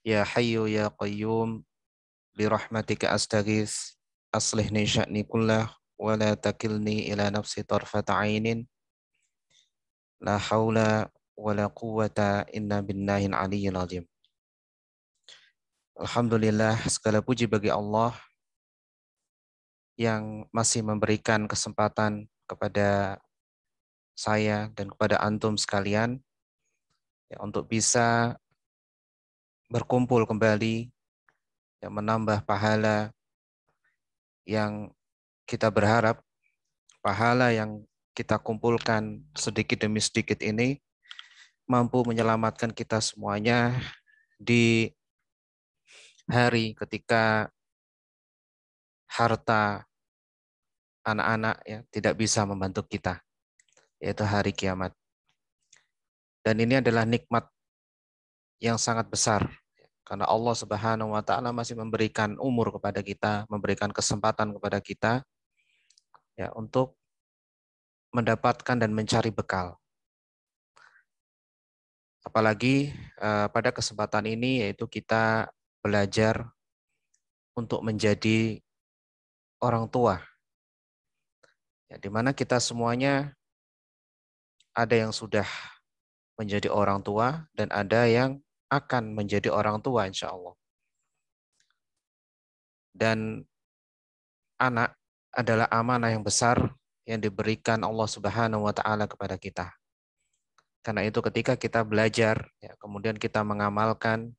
Ya Hayyu Ya Qayyum bi rahmatika astagis Aslihni sya'ni kullah Wa la takilni ila nafsi tarfata ainin La hawla wa la quwata inna billahi aliyin azim Alhamdulillah segala puji bagi Allah yang masih memberikan kesempatan kepada saya dan kepada antum sekalian ya, untuk bisa berkumpul kembali yang menambah pahala yang kita berharap pahala yang kita kumpulkan sedikit demi sedikit ini mampu menyelamatkan kita semuanya di hari ketika harta anak-anak ya tidak bisa membantu kita yaitu hari kiamat. Dan ini adalah nikmat yang sangat besar karena Allah Subhanahu wa taala masih memberikan umur kepada kita, memberikan kesempatan kepada kita ya untuk mendapatkan dan mencari bekal. Apalagi eh, pada kesempatan ini yaitu kita belajar untuk menjadi orang tua. Ya, di mana kita semuanya ada yang sudah menjadi orang tua dan ada yang akan menjadi orang tua insya Allah. Dan anak adalah amanah yang besar yang diberikan Allah Subhanahu wa taala kepada kita. Karena itu ketika kita belajar, ya, kemudian kita mengamalkan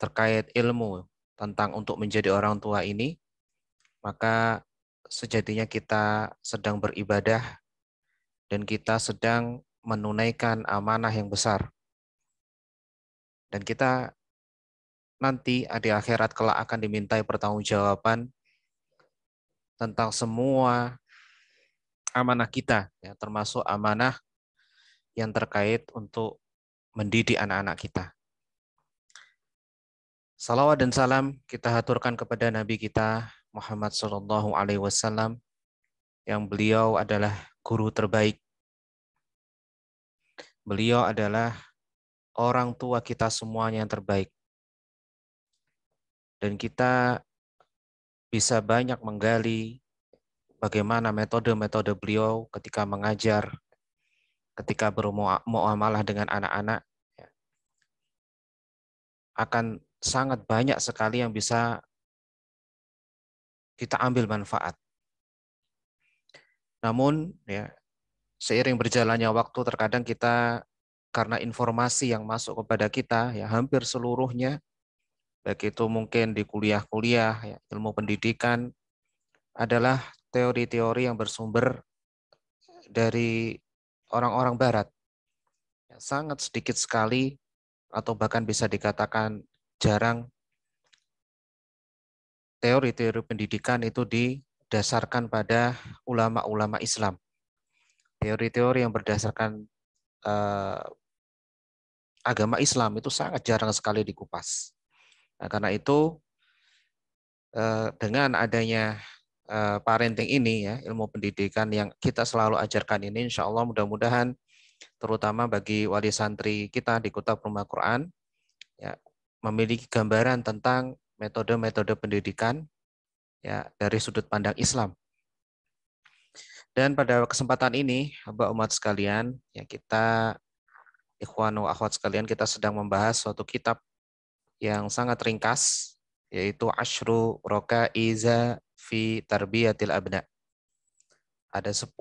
terkait ilmu tentang untuk menjadi orang tua ini, maka sejatinya kita sedang beribadah dan kita sedang menunaikan amanah yang besar dan kita nanti di akhirat kelak akan dimintai pertanggungjawaban tentang semua amanah kita, ya, termasuk amanah yang terkait untuk mendidik anak-anak kita. Salawat dan salam kita haturkan kepada Nabi kita Muhammad Shallallahu Alaihi Wasallam yang beliau adalah guru terbaik. Beliau adalah orang tua kita semuanya yang terbaik. Dan kita bisa banyak menggali bagaimana metode-metode beliau ketika mengajar, ketika bermuamalah dengan anak-anak. Ya. Akan sangat banyak sekali yang bisa kita ambil manfaat. Namun ya seiring berjalannya waktu terkadang kita karena informasi yang masuk kepada kita ya hampir seluruhnya baik itu mungkin di kuliah-kuliah ya, ilmu pendidikan adalah teori-teori yang bersumber dari orang-orang barat yang sangat sedikit sekali atau bahkan bisa dikatakan jarang teori-teori pendidikan itu didasarkan pada ulama-ulama Islam teori-teori yang berdasarkan eh, agama Islam itu sangat jarang sekali dikupas. Nah, karena itu eh, dengan adanya eh, parenting ini ya ilmu pendidikan yang kita selalu ajarkan ini insya Allah mudah-mudahan terutama bagi wali santri kita di Kota Rumah Quran ya memiliki gambaran tentang metode-metode pendidikan ya dari sudut pandang Islam. Dan pada kesempatan ini, Bapak umat sekalian, ya kita ikhwanu akhwat sekalian, kita sedang membahas suatu kitab yang sangat ringkas, yaitu Ashru Roka Iza fi Tarbiyatil Abna. Ada 10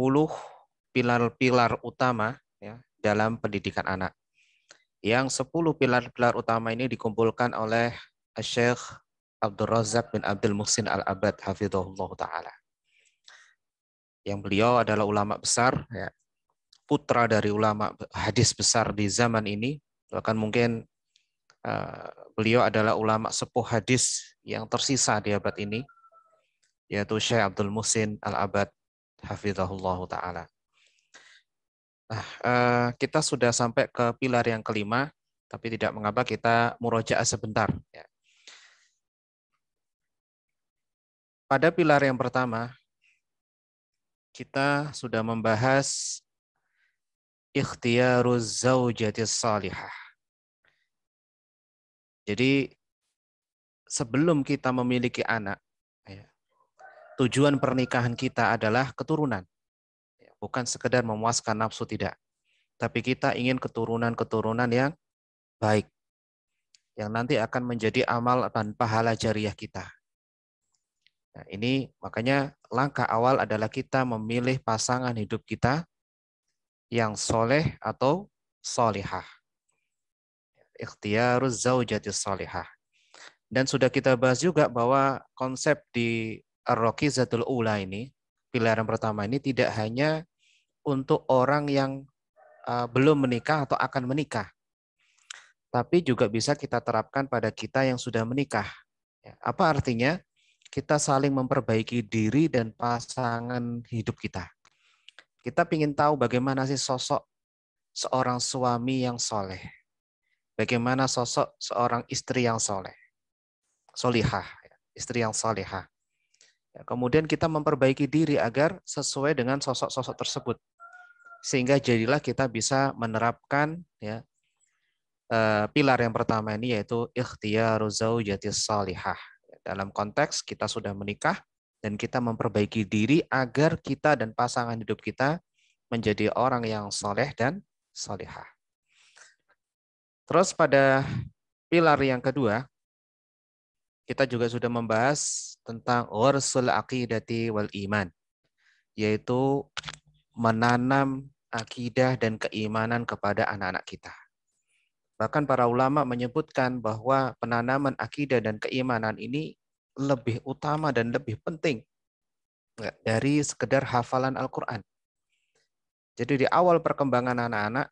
pilar-pilar utama ya, dalam pendidikan anak. Yang 10 pilar-pilar utama ini dikumpulkan oleh Syekh Abdul Razak bin Abdul Muhsin Al-Abad Hafidhullah Ta'ala. Yang beliau adalah ulama besar, ya, putra dari ulama hadis besar di zaman ini, bahkan mungkin uh, beliau adalah ulama sepuh hadis yang tersisa di abad ini, yaitu Syekh Abdul Musin Al-Abad Hafizahullah Ta'ala. Nah, uh, kita sudah sampai ke pilar yang kelima, tapi tidak mengapa kita murojaah sebentar. Ya. Pada pilar yang pertama, kita sudah membahas ikhtiaruz zaujati salihah. Jadi sebelum kita memiliki anak, ya, tujuan pernikahan kita adalah keturunan. Ya, bukan sekedar memuaskan nafsu tidak. Tapi kita ingin keturunan-keturunan yang baik. Yang nanti akan menjadi amal dan pahala jariah kita. Nah, ini makanya langkah awal adalah kita memilih pasangan hidup kita yang soleh atau solihah. Ikhtiaruz zaujati solihah. Dan sudah kita bahas juga bahwa konsep di ar Zatul Ula ini, pilihan pertama ini tidak hanya untuk orang yang uh, belum menikah atau akan menikah. Tapi juga bisa kita terapkan pada kita yang sudah menikah. Ya, apa artinya? Kita saling memperbaiki diri dan pasangan hidup kita. Kita ingin tahu bagaimana sih sosok seorang suami yang soleh. Bagaimana sosok seorang istri yang soleh. Solihah, ya. istri yang solihah. Ya, kemudian kita memperbaiki diri agar sesuai dengan sosok-sosok tersebut. Sehingga jadilah kita bisa menerapkan ya eh, pilar yang pertama ini yaitu ikhtiyaru zaujati solihah. Dalam konteks kita sudah menikah, dan kita memperbaiki diri agar kita dan pasangan hidup kita menjadi orang yang soleh dan solehah. Terus pada pilar yang kedua, kita juga sudah membahas tentang warsul aqidati wal iman, yaitu menanam akidah dan keimanan kepada anak-anak kita. Bahkan para ulama menyebutkan bahwa penanaman akidah dan keimanan ini lebih utama dan lebih penting dari sekedar hafalan Al-Quran. Jadi di awal perkembangan anak-anak,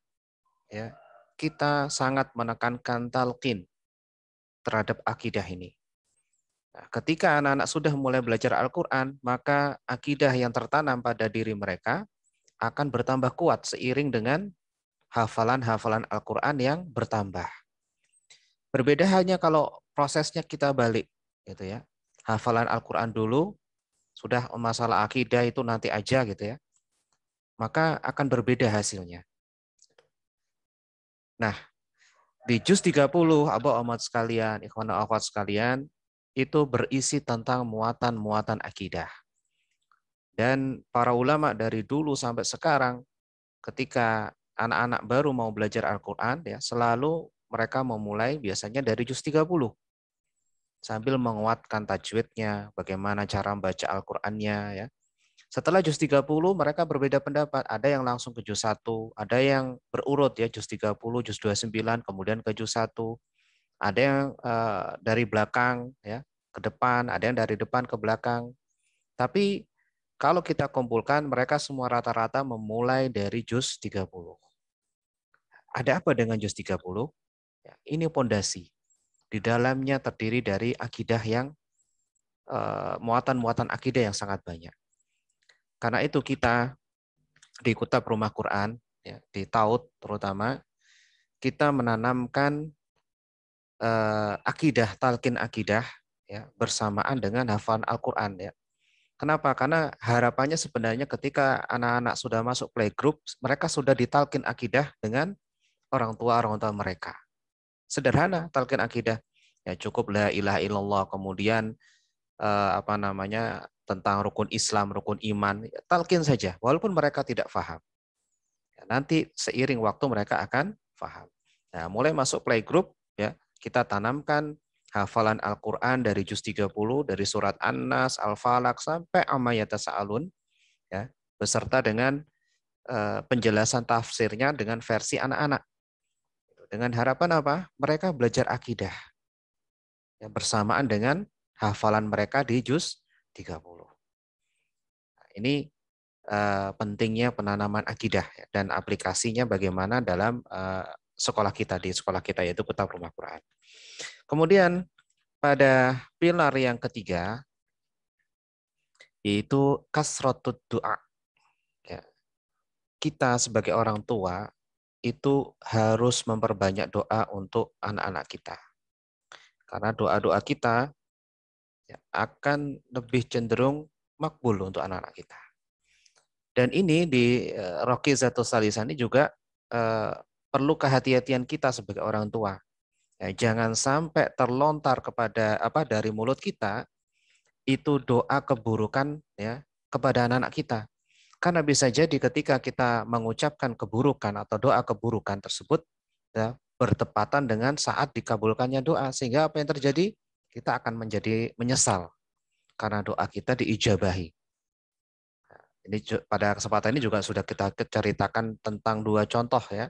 ya kita sangat menekankan talqin terhadap akidah ini. Nah, ketika anak-anak sudah mulai belajar Al-Quran, maka akidah yang tertanam pada diri mereka akan bertambah kuat seiring dengan hafalan-hafalan Al-Quran yang bertambah. Berbeda hanya kalau prosesnya kita balik gitu ya. Hafalan Al-Qur'an dulu, sudah masalah akidah itu nanti aja gitu ya. Maka akan berbeda hasilnya. Nah, di juz 30 Abah Ahmad sekalian, ikhwan akhwat sekalian, itu berisi tentang muatan-muatan akidah. Dan para ulama dari dulu sampai sekarang ketika anak-anak baru mau belajar Al-Qur'an ya, selalu mereka memulai biasanya dari juz 30 sambil menguatkan tajwidnya, bagaimana cara membaca Al-Qur'annya ya. Setelah juz 30 mereka berbeda pendapat. Ada yang langsung ke juz 1, ada yang berurut ya juz 30, juz 29, kemudian ke juz 1. Ada yang uh, dari belakang ya ke depan, ada yang dari depan ke belakang. Tapi kalau kita kumpulkan mereka semua rata-rata memulai dari juz 30. Ada apa dengan juz 30? Ya, ini pondasi di dalamnya terdiri dari akidah yang eh, muatan-muatan akidah yang sangat banyak. Karena itu kita di kitab rumah Quran, ya, di Taut terutama, kita menanamkan eh, akidah, talkin akidah, ya, bersamaan dengan hafalan Al-Quran. Ya. Kenapa? Karena harapannya sebenarnya ketika anak-anak sudah masuk playgroup, mereka sudah ditalkin akidah dengan orang tua orang tua mereka sederhana talqin akidah. Ya cukup la ilaha illallah kemudian eh, apa namanya tentang rukun Islam, rukun iman, ya, talqin saja walaupun mereka tidak faham. Ya, nanti seiring waktu mereka akan faham. Nah, mulai masuk playgroup ya, kita tanamkan hafalan Al-Qur'an dari juz 30 dari surat An-Nas, Al-Falaq sampai Amma Sa'alun ya, beserta dengan eh, penjelasan tafsirnya dengan versi anak-anak. Dengan harapan apa? Mereka belajar akidah. Yang bersamaan dengan hafalan mereka di juz 30. Nah, ini eh, pentingnya penanaman akidah ya, dan aplikasinya bagaimana dalam eh, sekolah kita di sekolah kita yaitu peta rumah Quran. Kemudian pada pilar yang ketiga yaitu kasrotut doa. Ya, kita sebagai orang tua itu harus memperbanyak doa untuk anak-anak kita. Karena doa-doa kita ya akan lebih cenderung makbul untuk anak-anak kita. Dan ini di e, Rocky Zato Salisani juga e, perlu kehati-hatian kita sebagai orang tua. Ya, jangan sampai terlontar kepada apa dari mulut kita itu doa keburukan ya kepada anak-anak kita. Karena bisa jadi ketika kita mengucapkan keburukan atau doa keburukan tersebut ya, bertepatan dengan saat dikabulkannya doa. Sehingga apa yang terjadi? Kita akan menjadi menyesal karena doa kita diijabahi. Ini pada kesempatan ini juga sudah kita ceritakan tentang dua contoh ya.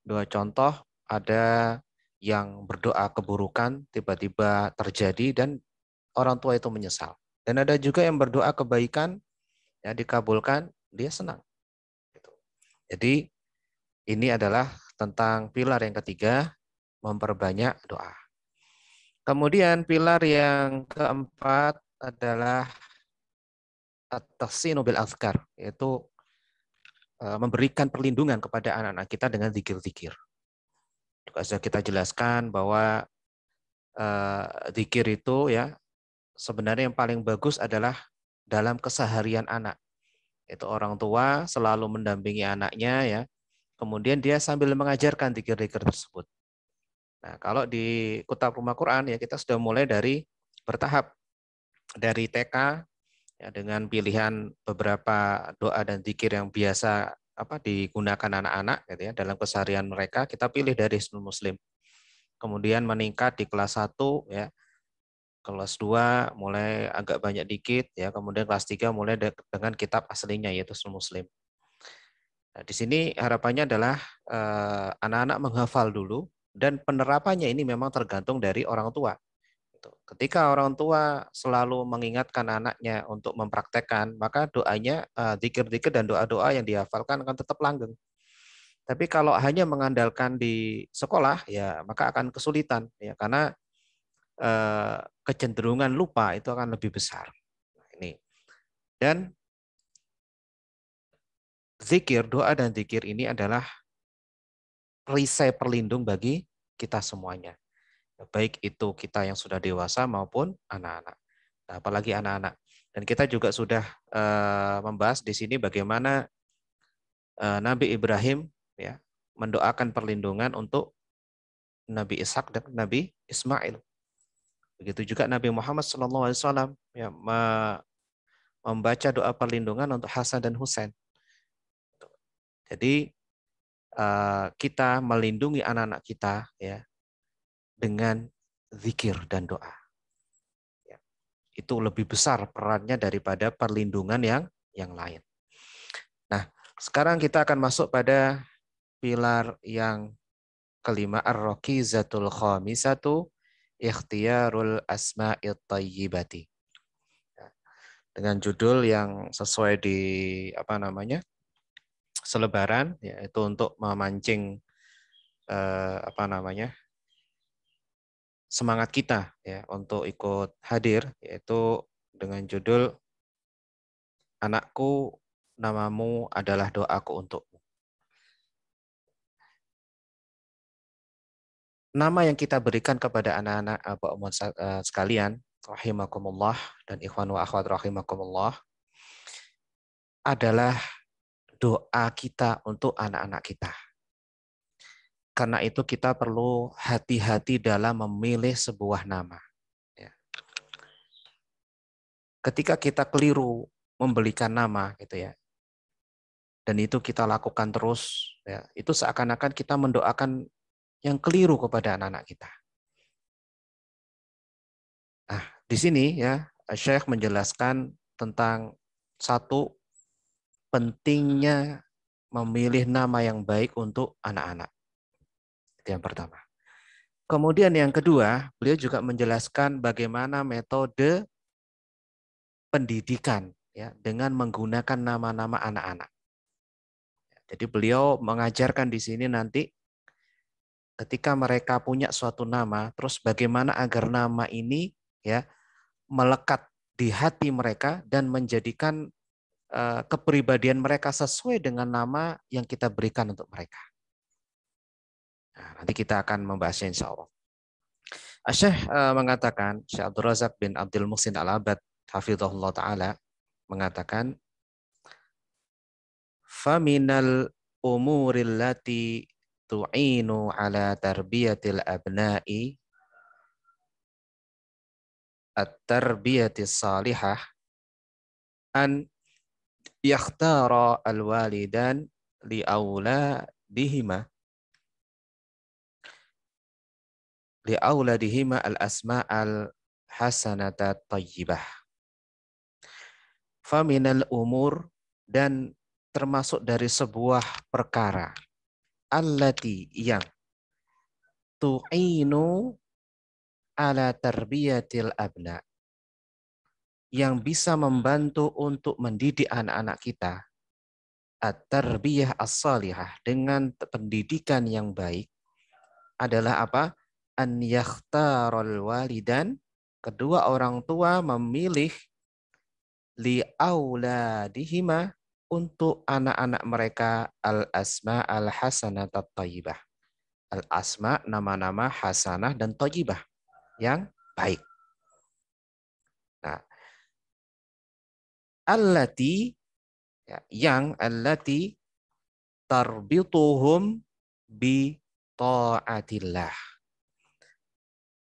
Dua contoh ada yang berdoa keburukan tiba-tiba terjadi dan orang tua itu menyesal. Dan ada juga yang berdoa kebaikan ya dikabulkan dia senang. Gitu. Jadi ini adalah tentang pilar yang ketiga, memperbanyak doa. Kemudian pilar yang keempat adalah at-tahsinu bil azkar, yaitu eh, memberikan perlindungan kepada anak-anak kita dengan zikir-zikir. Juga sudah kita jelaskan bahwa eh, zikir itu ya sebenarnya yang paling bagus adalah dalam keseharian anak itu orang tua selalu mendampingi anaknya ya. Kemudian dia sambil mengajarkan tiga dikir tersebut. Nah, kalau di kota Rumah Quran ya kita sudah mulai dari bertahap dari TK ya, dengan pilihan beberapa doa dan zikir yang biasa apa digunakan anak-anak gitu ya dalam keseharian mereka kita pilih dari muslim. Kemudian meningkat di kelas 1 ya kelas 2 mulai agak banyak dikit ya kemudian kelas 3 mulai dengan kitab aslinya yaitu Sunan Muslim. Nah, di sini harapannya adalah eh, anak-anak eh, menghafal dulu dan penerapannya ini memang tergantung dari orang tua. Gitu. Ketika orang tua selalu mengingatkan anaknya untuk mempraktekkan, maka doanya, eh, zikir dikir dan doa-doa yang dihafalkan akan tetap langgeng. Tapi kalau hanya mengandalkan di sekolah, ya maka akan kesulitan, ya karena Eh, kecenderungan lupa itu akan lebih besar. Nah, ini. Dan zikir, doa dan zikir ini adalah perisai perlindung bagi kita semuanya. Baik itu kita yang sudah dewasa maupun anak-anak. Nah, apalagi anak-anak. Dan kita juga sudah uh, membahas di sini bagaimana uh, Nabi Ibrahim ya mendoakan perlindungan untuk Nabi Ishak dan Nabi Ismail. Begitu juga Nabi Muhammad SAW ya, membaca doa perlindungan untuk Hasan dan Husain. Jadi eh, kita melindungi anak-anak kita ya dengan zikir dan doa. Ya, itu lebih besar perannya daripada perlindungan yang yang lain. Nah, sekarang kita akan masuk pada pilar yang kelima ar-raqizatul khamisatu ikhtiarul Asma'il Tayyibati. Ya. Dengan judul yang sesuai di apa namanya? selebaran yaitu untuk memancing eh, apa namanya? semangat kita ya untuk ikut hadir yaitu dengan judul anakku namamu adalah doaku untuk nama yang kita berikan kepada anak-anak Bapak eh, Umum eh, sekalian, rahimakumullah dan ikhwan wa akhwat rahimakumullah, adalah doa kita untuk anak-anak kita. Karena itu kita perlu hati-hati dalam memilih sebuah nama. Ya. Ketika kita keliru membelikan nama gitu ya, dan itu kita lakukan terus, ya, itu seakan-akan kita mendoakan yang keliru kepada anak-anak kita. Nah, di sini ya Syekh menjelaskan tentang satu pentingnya memilih nama yang baik untuk anak-anak. Itu yang pertama. Kemudian yang kedua, beliau juga menjelaskan bagaimana metode pendidikan ya dengan menggunakan nama-nama anak-anak. Jadi beliau mengajarkan di sini nanti ketika mereka punya suatu nama, terus bagaimana agar nama ini ya melekat di hati mereka dan menjadikan uh, kepribadian mereka sesuai dengan nama yang kita berikan untuk mereka. Nah, nanti kita akan membahasnya insya Allah. Asyik ah, uh, eh, mengatakan, Syekh Abdul Razak bin Abdul Muhsin Al-Abad, Hafizullah Ta'ala, mengatakan, Faminal umurillati tu'inu ala tarbiyatil abna'i at-tarbiyatis salihah an yakhtara al-walidan li dihima, li dihima al-asma' al-hasanata tayyibah faminal umur dan termasuk dari sebuah perkara allati yang tu'inu ala tarbiyatil abna yang bisa membantu untuk mendidik anak-anak kita at-tarbiyah as dengan pendidikan yang baik adalah apa? an yakhtarul walidan kedua orang tua memilih li auladihima untuk anak-anak mereka al-asma al-hasanah tayyibah. Al-asma nama-nama hasanah dan tayyibah yang baik. Nah, allati ya, yang allati tarbituhum bi taatillah.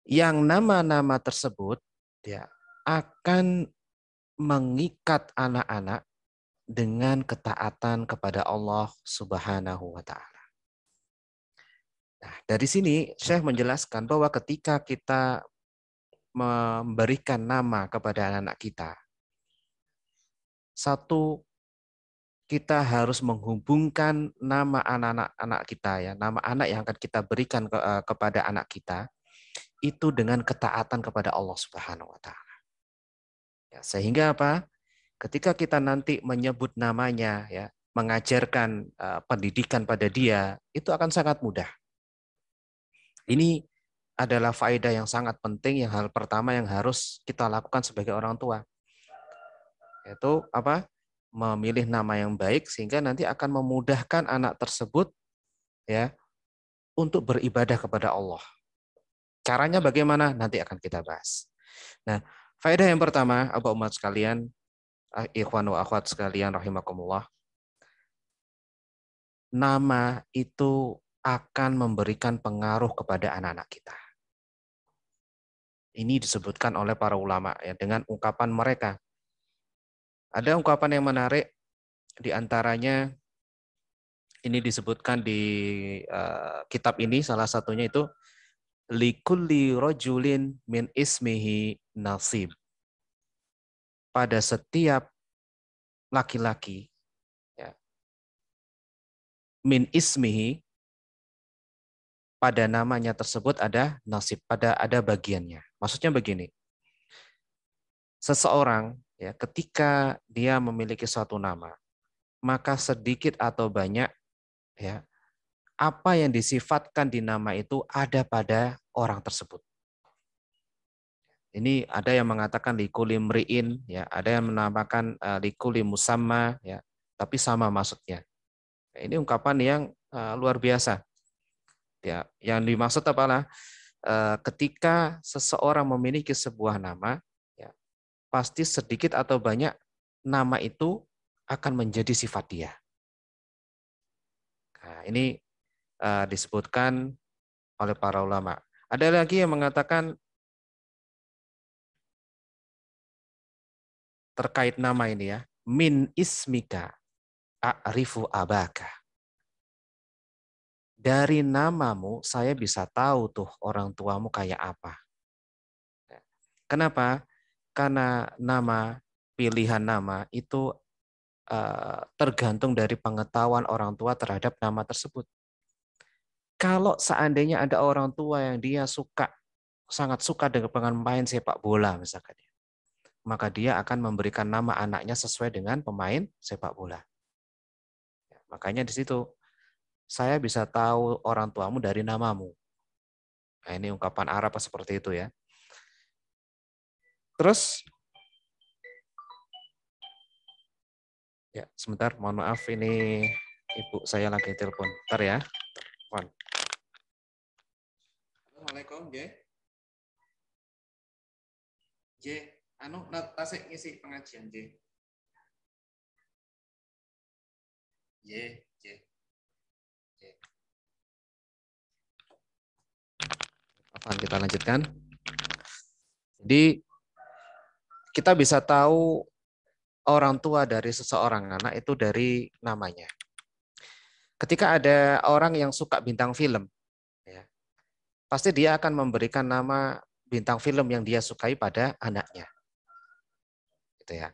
Yang nama-nama tersebut ya akan mengikat anak-anak dengan ketaatan kepada Allah Subhanahu wa taala. Nah, dari sini Syekh menjelaskan bahwa ketika kita memberikan nama kepada anak-anak kita, satu kita harus menghubungkan nama anak-anak kita ya, nama anak yang akan kita berikan ke, eh, kepada anak kita itu dengan ketaatan kepada Allah Subhanahu wa taala. Ya, sehingga apa? ketika kita nanti menyebut namanya ya mengajarkan uh, pendidikan pada dia itu akan sangat mudah ini adalah faedah yang sangat penting yang hal pertama yang harus kita lakukan sebagai orang tua yaitu apa memilih nama yang baik sehingga nanti akan memudahkan anak tersebut ya untuk beribadah kepada Allah caranya bagaimana nanti akan kita bahas nah faedah yang pertama apa umat sekalian Ah, ikhwan wa akhwat sekalian rahimakumullah. Nama itu akan memberikan pengaruh kepada anak-anak kita. Ini disebutkan oleh para ulama ya dengan ungkapan mereka. Ada ungkapan yang menarik di antaranya ini disebutkan di uh, kitab ini salah satunya itu likulli rojulin min ismihi nasib pada setiap laki-laki ya, min ismihi pada namanya tersebut ada nasib pada ada bagiannya maksudnya begini seseorang ya ketika dia memiliki suatu nama maka sedikit atau banyak ya apa yang disifatkan di nama itu ada pada orang tersebut ini ada yang mengatakan likulim ri'in, ya, ada yang menamakan uh, eh, likulim musamma, ya, tapi sama maksudnya. Ini ungkapan yang uh, luar biasa. Ya, yang dimaksud apalah? Uh, ketika seseorang memiliki sebuah nama, ya, pasti sedikit atau banyak nama itu akan menjadi sifat dia. Nah, ini uh, disebutkan oleh para ulama. Ada lagi yang mengatakan terkait nama ini ya. Min ismika a'rifu abaka. Dari namamu saya bisa tahu tuh orang tuamu kayak apa. Kenapa? Karena nama, pilihan nama itu eh, tergantung dari pengetahuan orang tua terhadap nama tersebut. Kalau seandainya ada orang tua yang dia suka, sangat suka dengan pengen main sepak bola misalkan ya maka dia akan memberikan nama anaknya sesuai dengan pemain sepak bola. Ya, makanya di situ saya bisa tahu orang tuamu dari namamu. Nah, ini ungkapan Arab seperti itu ya. Terus Ya, sebentar, mohon maaf ini ibu saya lagi telepon. Ntar ya. Telepon. Assalamualaikum, Jay. Jay anu tasik ngisi pengajian nggih. ye. Ye. Afan kita lanjutkan. Jadi kita bisa tahu orang tua dari seseorang anak itu dari namanya. Ketika ada orang yang suka bintang film, ya, pasti dia akan memberikan nama bintang film yang dia sukai pada anaknya gitu ya.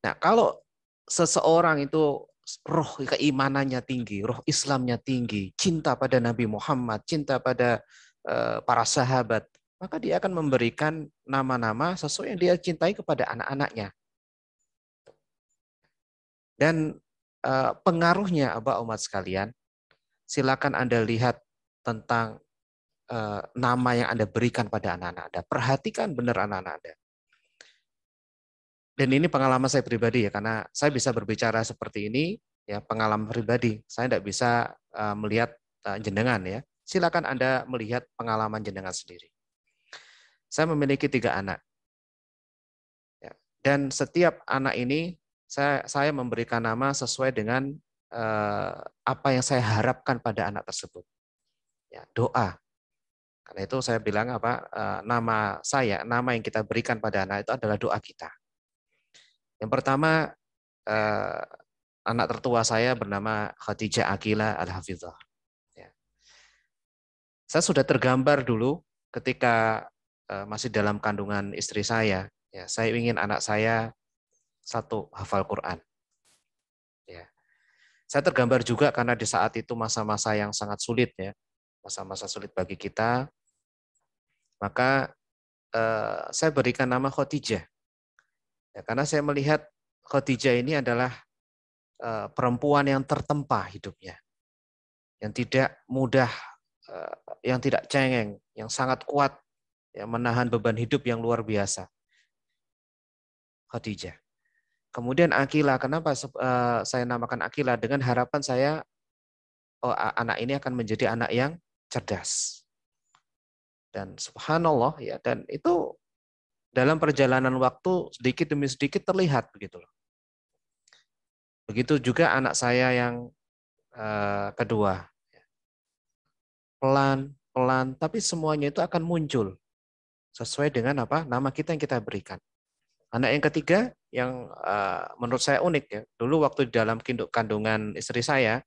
Nah, kalau seseorang itu roh keimanannya tinggi, roh Islamnya tinggi, cinta pada Nabi Muhammad, cinta pada eh, para sahabat, maka dia akan memberikan nama-nama sesuai yang dia cintai kepada anak-anaknya. Dan eh, pengaruhnya, Abah umat sekalian, silakan Anda lihat tentang eh, nama yang Anda berikan pada anak-anak Anda. Perhatikan benar anak-anak Anda dan ini pengalaman saya pribadi ya karena saya bisa berbicara seperti ini ya pengalaman pribadi. Saya tidak bisa uh, melihat uh, jenengan ya. Silakan Anda melihat pengalaman jenengan sendiri. Saya memiliki tiga anak. Ya. Dan setiap anak ini saya saya memberikan nama sesuai dengan uh, apa yang saya harapkan pada anak tersebut. Ya, doa. Karena itu saya bilang apa uh, nama saya, nama yang kita berikan pada anak itu adalah doa kita. Yang pertama, eh, anak tertua saya bernama Khadijah Akila Al-Hafizah. Ya. Saya sudah tergambar dulu ketika eh, masih dalam kandungan istri saya. Ya, saya ingin anak saya satu hafal Quran. Ya. Saya tergambar juga karena di saat itu masa-masa yang sangat sulit ya, masa-masa sulit bagi kita. Maka eh, saya berikan nama Khadijah Ya, karena saya melihat Khadijah ini adalah e, perempuan yang tertempa hidupnya, yang tidak mudah, e, yang tidak cengeng, yang sangat kuat, yang menahan beban hidup yang luar biasa. Khadijah. Kemudian Akila, kenapa eh, saya namakan Akila? Dengan harapan saya oh, anak ini akan menjadi anak yang cerdas. Dan subhanallah ya dan itu dalam perjalanan waktu sedikit demi sedikit terlihat begitu loh. Begitu juga anak saya yang uh, kedua. Pelan, pelan, tapi semuanya itu akan muncul sesuai dengan apa nama kita yang kita berikan. Anak yang ketiga yang uh, menurut saya unik ya. Dulu waktu di dalam kandungan istri saya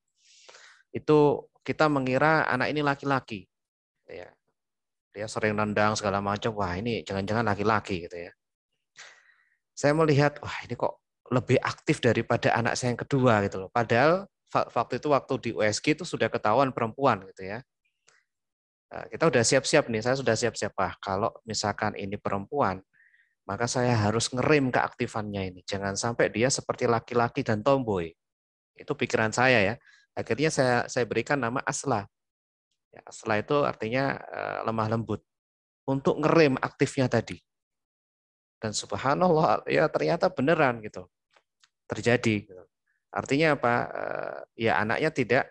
itu kita mengira anak ini laki-laki. Ya. Ya sering nendang segala macam wah ini jangan-jangan laki-laki gitu ya saya melihat wah ini kok lebih aktif daripada anak saya yang kedua gitu loh padahal waktu itu waktu di USG itu sudah ketahuan perempuan gitu ya nah, kita sudah siap-siap nih saya sudah siap-siap wah kalau misalkan ini perempuan maka saya harus ngerem keaktifannya ini jangan sampai dia seperti laki-laki dan tomboy itu pikiran saya ya akhirnya saya saya berikan nama Asla Ya, setelah itu artinya eh, lemah lembut untuk ngerem aktifnya tadi. Dan subhanallah ya ternyata beneran gitu. Terjadi gitu. Artinya apa? Eh, ya anaknya tidak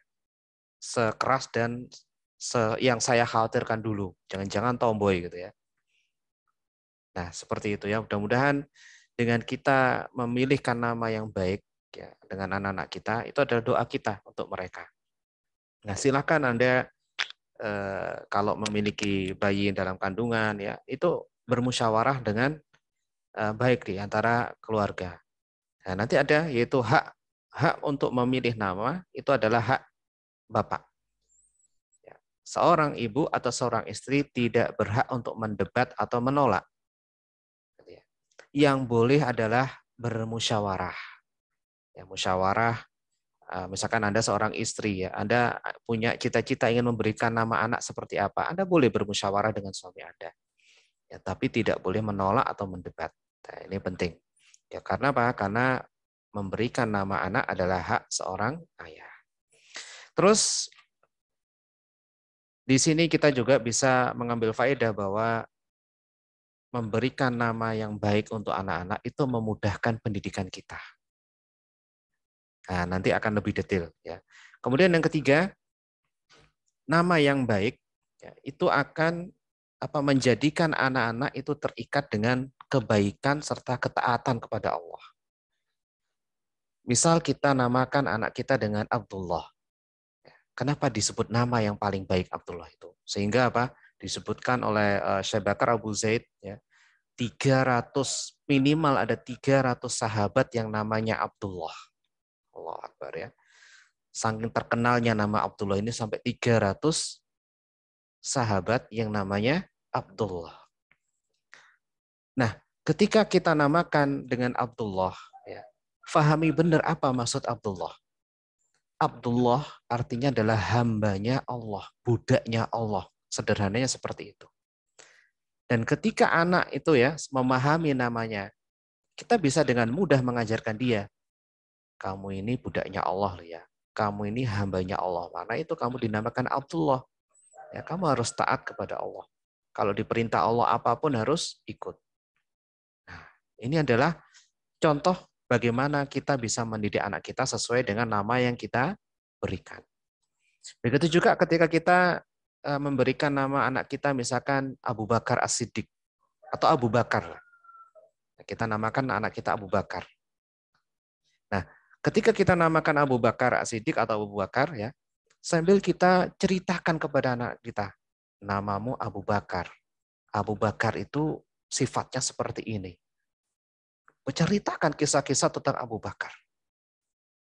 sekeras dan se yang saya khawatirkan dulu. Jangan-jangan tomboy gitu ya. Nah, seperti itu ya. Mudah-mudahan dengan kita memilihkan nama yang baik ya dengan anak-anak kita itu adalah doa kita untuk mereka. Nah, silakan Anda Eh, kalau memiliki bayi dalam kandungan ya itu bermusyawarah dengan eh, baik di antara keluarga. Nah, nanti ada yaitu hak hak untuk memilih nama itu adalah hak bapak. Ya, seorang ibu atau seorang istri tidak berhak untuk mendebat atau menolak. Gitu ya. Yang boleh adalah bermusyawarah. Ya, musyawarah Ah, misalkan Anda seorang istri ya, Anda ah, punya cita-cita ingin memberikan nama anak seperti apa, Anda boleh bermusyawarah dengan suami Anda. Ya, tapi tidak boleh menolak atau mendebat. Nah, ini penting. Ya, karena apa? Karena memberikan nama anak adalah hak seorang ayah. Terus di sini kita juga bisa mengambil faedah bahwa memberikan nama yang baik untuk anak-anak itu memudahkan pendidikan kita Nah, nanti akan lebih detail ya. Kemudian yang ketiga, nama yang baik ya, itu akan apa menjadikan anak-anak itu terikat dengan kebaikan serta ketaatan kepada Allah. Misal kita namakan anak kita dengan Abdullah. Ya. Kenapa disebut nama yang paling baik Abdullah itu? Sehingga apa? Disebutkan oleh eh, Syekh Bakar Abu Zaid ya. 300 minimal ada 300 sahabat yang namanya Abdullah Allah Akbar ya. Saking terkenalnya nama Abdullah ini sampai 300 sahabat yang namanya Abdullah. Nah, ketika kita namakan dengan Abdullah, ya, fahami benar apa maksud Abdullah. Abdullah artinya adalah hambanya Allah, budaknya Allah. Sederhananya seperti itu. Dan ketika anak itu ya memahami namanya, kita bisa dengan mudah mengajarkan dia kamu ini budaknya Allah ya. Kamu ini hambanya Allah. Mana itu kamu dinamakan Abdullah. Ya, kamu harus taat kepada Allah. Kalau diperintah Allah apapun harus ikut. Nah, ini adalah contoh bagaimana kita bisa mendidik anak kita sesuai dengan nama yang kita berikan. Begitu juga ketika kita e, memberikan nama anak kita misalkan Abu Bakar As-Siddiq atau Abu Bakar. Kita namakan anak kita Abu Bakar. Ketika kita namakan Abu Bakar Asidik atau Abu Bakar ya, sambil kita ceritakan kepada anak kita, namamu Abu Bakar. Abu Bakar itu sifatnya seperti ini. Menceritakan kisah-kisah tentang Abu Bakar.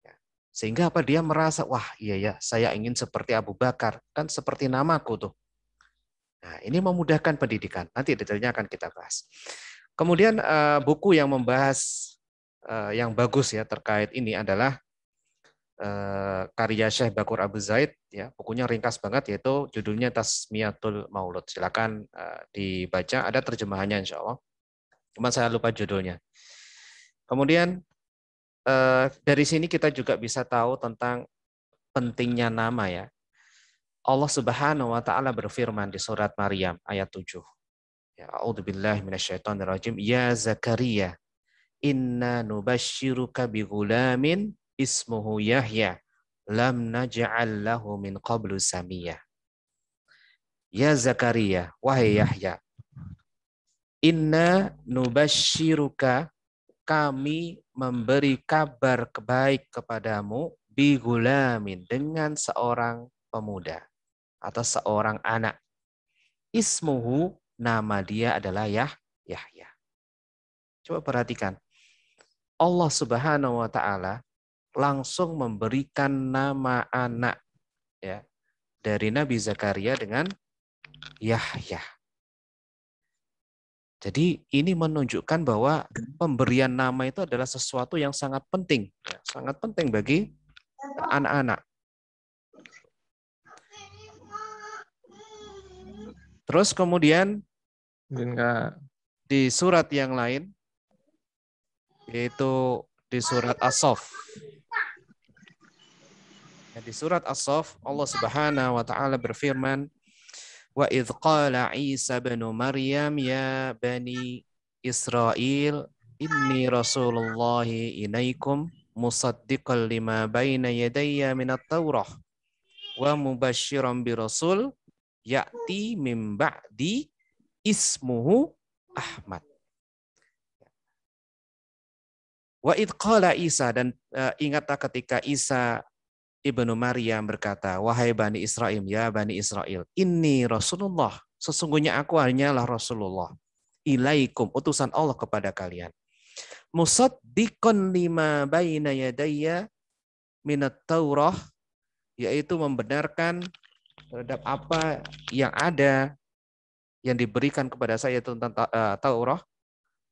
Ya, sehingga apa dia merasa, wah iya ya, saya ingin seperti Abu Bakar. Kan seperti namaku tuh. Nah, ini memudahkan pendidikan. Nanti detailnya akan kita bahas. Kemudian eh, buku yang membahas Eh, yang bagus ya terkait ini adalah eh, karya Syekh Bakur Abu Zaid ya bukunya ringkas banget yaitu judulnya Tasmiyatul Maulud silakan uh, dibaca ada terjemahannya insya Allah cuma saya lupa judulnya kemudian uh, dari sini kita juga bisa tahu tentang pentingnya nama ya Allah Subhanahu wa taala berfirman di surat Maryam ayat 7 ya a'udzubillahi minasyaitonirrajim ya Zakaria inna nubashiruka gulamin ismuhu Yahya lam naj'al lahu min qablu samia Ya Zakaria, wahai hmm. Yahya, inna nubashiruka kami memberi kabar kebaik kepadamu gulamin dengan seorang pemuda atau seorang anak. Ismuhu nama dia adalah Yah Yahya. Coba perhatikan. Allah Subhanahu wa taala langsung memberikan nama anak ya dari Nabi Zakaria dengan Yahya. Jadi ini menunjukkan bahwa pemberian nama itu adalah sesuatu yang sangat penting, ya, sangat penting bagi anak-anak. Terus kemudian di surat yang lain yaitu di surat Asof. Ya, nah, di surat Asof, Allah Subhanahu wa taala berfirman, "Wa idz qala Isa bin Maryam ya bani Israel, inni Rasulullah inaikum musaddiqan lima baina yadayya min at-Taurah wa mubasysyiran bi rasul ya'ti min ba'di ismuhu Ahmad." Wa idqala Isa dan uh, ingatlah ketika Isa ibnu Maryam berkata, wahai bani Israel, ya bani Israel, ini Rasulullah. Sesungguhnya aku hanyalah Rasulullah. Ilaikum utusan Allah kepada kalian. Musaddiqan lima baina yadayya minat taurah yaitu membenarkan terhadap apa yang ada yang diberikan kepada saya tentang eh, Taurat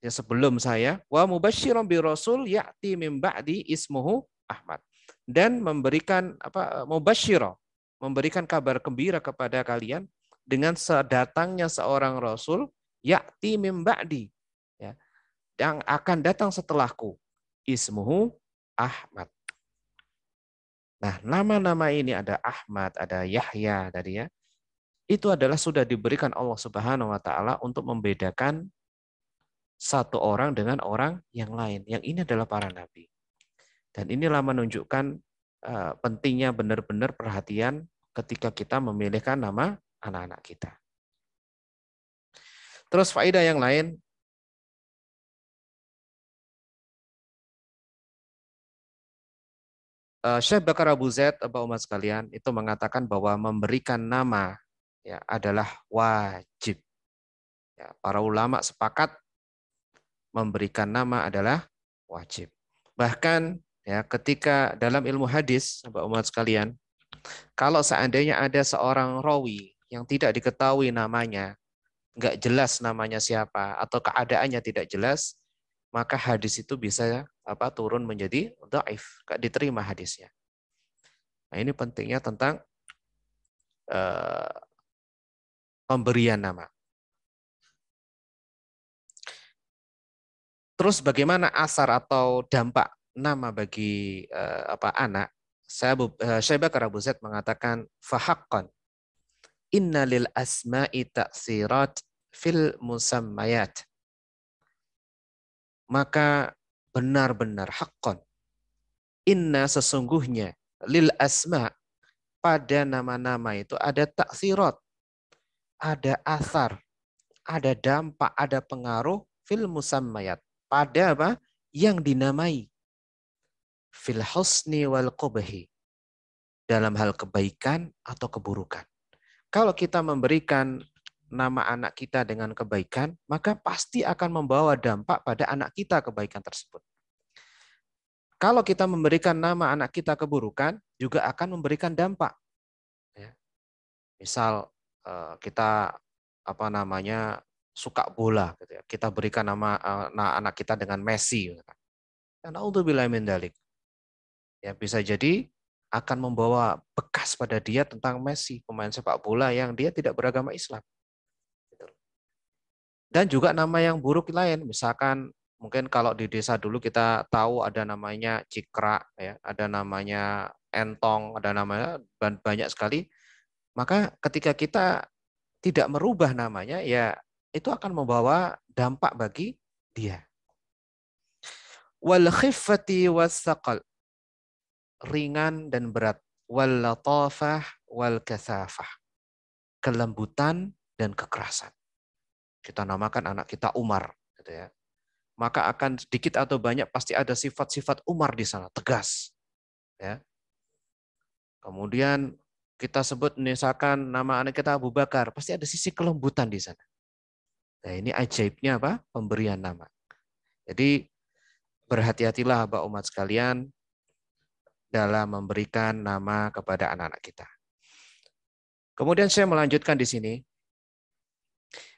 ya sebelum saya wa mubasysyiran bi rasul ya'ti min ba'di ismuhu Ahmad dan memberikan apa mubasysyira memberikan kabar gembira kepada kalian dengan sedatangnya seorang rasul ya'ti min ba'di ya yang akan datang setelahku ismuhu Ahmad Nah, nama-nama ini ada Ahmad, ada Yahya tadi ya. Itu adalah sudah diberikan Allah Subhanahu wa taala untuk membedakan satu orang dengan orang yang lain. Yang ini adalah para nabi. Dan inilah menunjukkan eh, pentingnya benar-benar perhatian ketika kita memilihkan nama anak-anak kita. Terus faedah yang lain eh, Syekh Bakar Abu Zaid Bapak Umat sekalian itu mengatakan bahwa memberikan nama ya adalah wajib. Ya, para ulama sepakat memberikan nama adalah wajib. Bahkan ya ketika dalam ilmu hadis, Bapak umat sekalian, kalau seandainya ada seorang rawi yang tidak diketahui namanya, nggak jelas namanya siapa atau keadaannya tidak jelas, maka hadis itu bisa apa turun menjadi dhaif, nggak diterima hadisnya. Nah, ini pentingnya tentang uh, pemberian nama. Terus bagaimana asar atau dampak nama bagi uh, apa anak? Saya uh, eh, Syaibah Karabuzet mengatakan fahakon. inna lil asma'i ta'sirat fil musammayat. Maka benar-benar hakon. Inna sesungguhnya lil asma pada nama-nama itu ada taksirat, ada asar, ada dampak, ada pengaruh fil musammayat pada apa? Yang dinamai fil husni wal qubhi. Dalam hal kebaikan atau keburukan. Kalau kita memberikan nama anak kita dengan kebaikan, maka pasti akan membawa dampak pada anak kita kebaikan tersebut. Kalau kita memberikan nama anak kita keburukan, juga akan memberikan dampak. Ya. Misal eh, kita apa namanya suka bola gitu ya. Kita berikan nama uh, anak kita dengan Messi. Gitu karena ya, untuk min Mendalik Ya bisa jadi akan membawa bekas pada dia tentang Messi, pemain sepak bola yang dia tidak beragama Islam. Gitu Dan juga nama yang buruk lain, misalkan mungkin kalau di desa dulu kita tahu ada namanya cikra, ya, ada namanya entong, ada namanya banyak sekali. Maka ketika kita tidak merubah namanya, ya itu akan membawa dampak bagi dia. Wal khiffati wasaqal. Ringan dan berat. Wal latafah wal kasafah. Kelembutan dan kekerasan. Kita namakan anak kita Umar, gitu ya. Maka akan sedikit atau banyak pasti ada sifat-sifat Umar di sana, tegas. Ya. Kemudian kita sebut misalkan nama anak kita Abu Bakar, pasti ada sisi kelembutan di sana. Nah, ini ajaibnya apa? Pemberian nama. Jadi berhati-hatilah Bapak umat sekalian dalam memberikan nama kepada anak-anak kita. Kemudian saya melanjutkan di sini.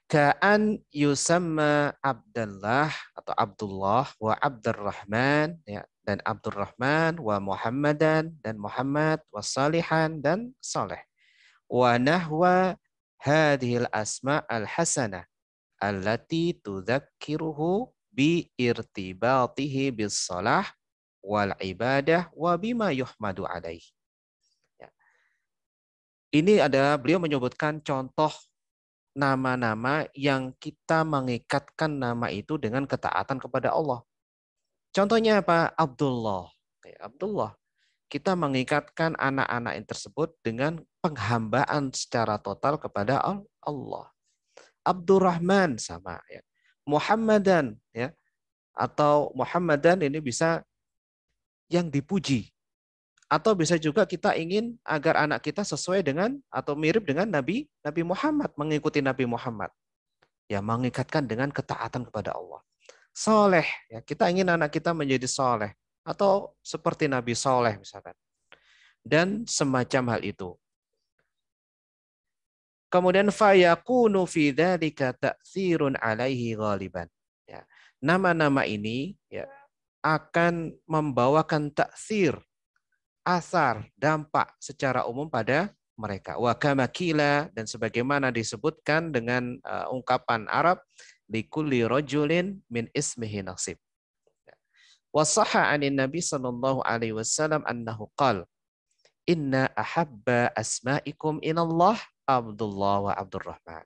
Ka'an yusamma Abdullah atau Abdullah wa Abdurrahman ya, dan Abdurrahman wa Muhammadan dan Muhammad wa Salihan dan Saleh. Wa nahwa hadhil asma al hasanah allati tudzakkiruhu bi irtibatihi bis salah wal ibadah wa bima yuhmadu alaih. Ya. Ini ada beliau menyebutkan contoh nama-nama yang kita mengikatkan nama itu dengan ketaatan kepada Allah. Contohnya apa? Abdullah. Ya, Abdullah. Kita mengikatkan anak-anak yang tersebut dengan penghambaan secara total kepada Allah. Abdurrahman sama ya. Muhammadan ya. Atau Muhammadan ini bisa yang dipuji. Atau bisa juga kita ingin agar anak kita sesuai dengan atau mirip dengan Nabi Nabi Muhammad, mengikuti Nabi Muhammad. Ya, mengikatkan dengan ketaatan kepada Allah. Soleh, ya, kita ingin anak kita menjadi soleh atau seperti Nabi Soleh misalkan. Dan semacam hal itu. Kemudian fayakunu fi dzalika ta'sirun alaihi ghaliban. Ya. Nama-nama ini ya, akan membawakan taksir, asar, dampak secara umum pada mereka. Wa dan sebagaimana disebutkan dengan uh, ungkapan Arab kuli rajulin min ismihi nasib. Ya. Wa sahha 'anin Nabi sallallahu alaihi wasallam annahu qala inna ahabba asma'ikum Allah Abdullah wa Abdurrahman.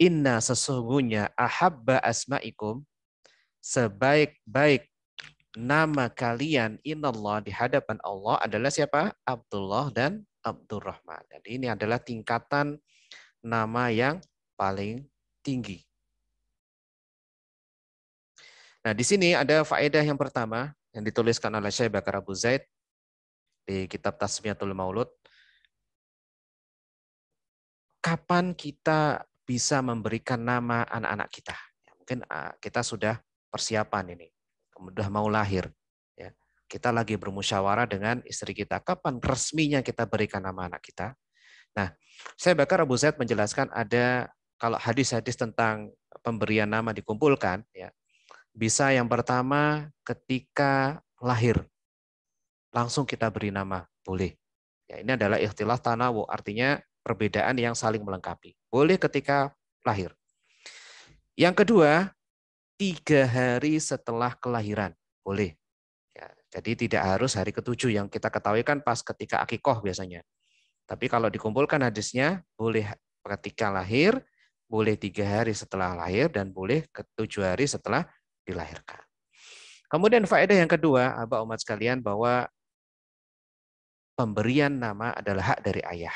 Inna sesungguhnya ahabba asma'ikum sebaik-baik nama kalian inallah di hadapan Allah adalah siapa? Abdullah dan Abdurrahman. Jadi ini adalah tingkatan nama yang paling tinggi. Nah, di sini ada faedah yang pertama yang dituliskan oleh Syekh Bakar Abu Zaid di kitab Tasmiyatul Maulud kapan kita bisa memberikan nama anak-anak kita. Ya, mungkin ah, kita sudah persiapan ini, sudah mau lahir. Ya. Kita lagi bermusyawarah dengan istri kita, kapan resminya kita berikan nama anak kita. Nah, saya bakar Abu Zaid menjelaskan ada kalau hadis-hadis tentang pemberian nama dikumpulkan, ya bisa yang pertama ketika lahir langsung kita beri nama boleh. Ya, ini adalah ikhtilaf tanawu, artinya perbedaan yang saling melengkapi. Boleh ketika lahir. Yang kedua, tiga hari setelah kelahiran. Boleh. Ya, jadi tidak harus hari ketujuh yang kita ketahui kan pas ketika akikoh biasanya. Tapi kalau dikumpulkan hadisnya, boleh ketika lahir, boleh tiga hari setelah lahir, dan boleh ketujuh hari setelah dilahirkan. Kemudian faedah yang kedua, Abah umat sekalian, bahwa pemberian nama adalah hak dari ayah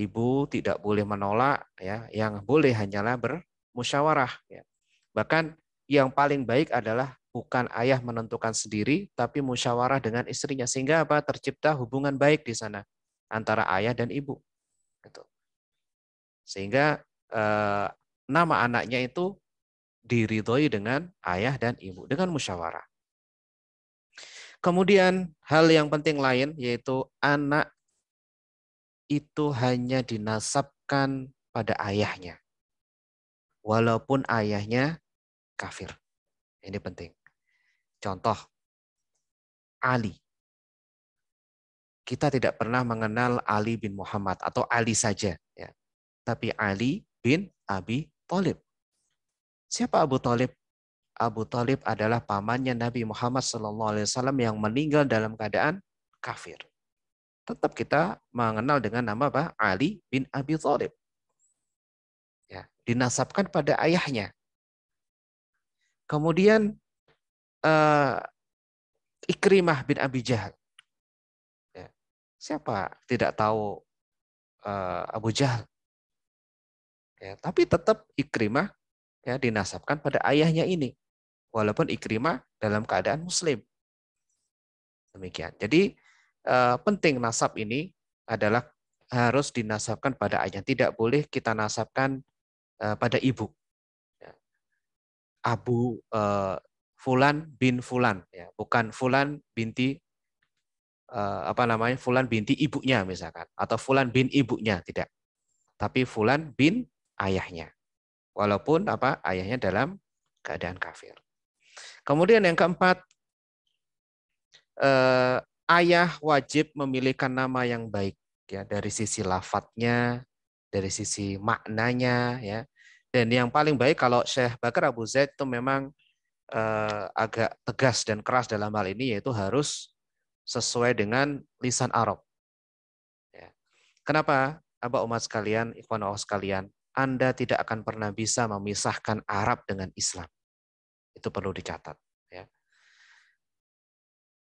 ibu tidak boleh menolak ya yang boleh hanyalah bermusyawarah ya. bahkan yang paling baik adalah bukan ayah menentukan sendiri tapi musyawarah dengan istrinya sehingga apa tercipta hubungan baik di sana antara ayah dan ibu gitu. sehingga eh, nama anaknya itu diridhoi dengan ayah dan ibu dengan musyawarah Kemudian hal yang penting lain yaitu anak itu hanya dinasabkan pada ayahnya. Walaupun ayahnya kafir. Ini penting. Contoh, Ali. Kita tidak pernah mengenal Ali bin Muhammad atau Ali saja. Ya. Tapi Ali bin Abi Thalib. Siapa Abu Thalib? Abu Thalib adalah pamannya Nabi Muhammad SAW yang meninggal dalam keadaan kafir tetap kita mengenal dengan nama apa? Ali bin Abi Thalib. Ya, dinasabkan pada ayahnya. Kemudian uh, Ikrimah bin Abi Jahal. Ya. Siapa tidak tahu uh, Abu Jahal? Ya, tapi tetap Ikrimah ya dinasabkan pada ayahnya ini. Walaupun Ikrimah dalam keadaan muslim. Demikian. Jadi Eh, penting nasab ini adalah harus dinasabkan pada ayah. Tidak boleh kita nasabkan eh, pada ibu. Ya. Abu eh, Fulan bin Fulan, ya. bukan Fulan binti apa namanya Fulan binti ibunya misalkan, atau Fulan bin ibunya tidak, tapi Fulan bin ayahnya. Walaupun apa ayahnya dalam keadaan kafir. Kemudian yang keempat, ayah wajib memilihkan nama yang baik ya dari sisi lafadznya, dari sisi maknanya ya. Dan yang paling baik kalau Syekh Bakar Abu Zaid itu memang eh, agak tegas dan keras dalam hal ini yaitu harus sesuai dengan lisan Arab. Ya. Kenapa? Aba umat sekalian, ikhwan Allah sekalian, Anda tidak akan pernah bisa memisahkan Arab dengan Islam. Itu perlu dicatat.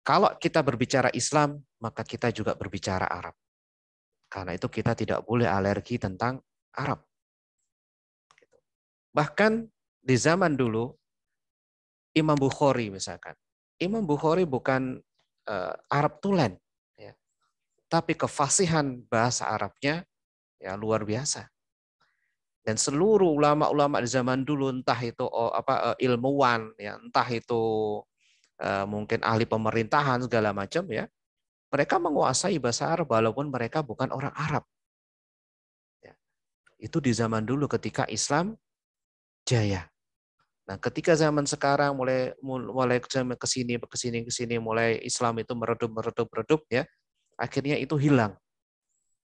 Kalau kita berbicara Islam, maka kita juga berbicara Arab. Karena itu kita tidak boleh alergi tentang Arab. Bahkan di zaman dulu, Imam Bukhari misalkan. Imam Bukhari bukan uh, Arab tulen, ya. tapi kefasihan bahasa Arabnya ya luar biasa. Dan seluruh ulama-ulama di zaman dulu entah itu oh, apa eh, ilmuwan, ya, entah itu Eh, mungkin ahli pemerintahan segala macam ya, mereka menguasai bahasa Arab walaupun mereka bukan orang Arab. Ya. Itu di zaman dulu ketika Islam jaya. Nah, ketika zaman sekarang mulai mulai ke sini ke sini ke sini mulai Islam itu meredup meredup meredup ya, akhirnya itu hilang.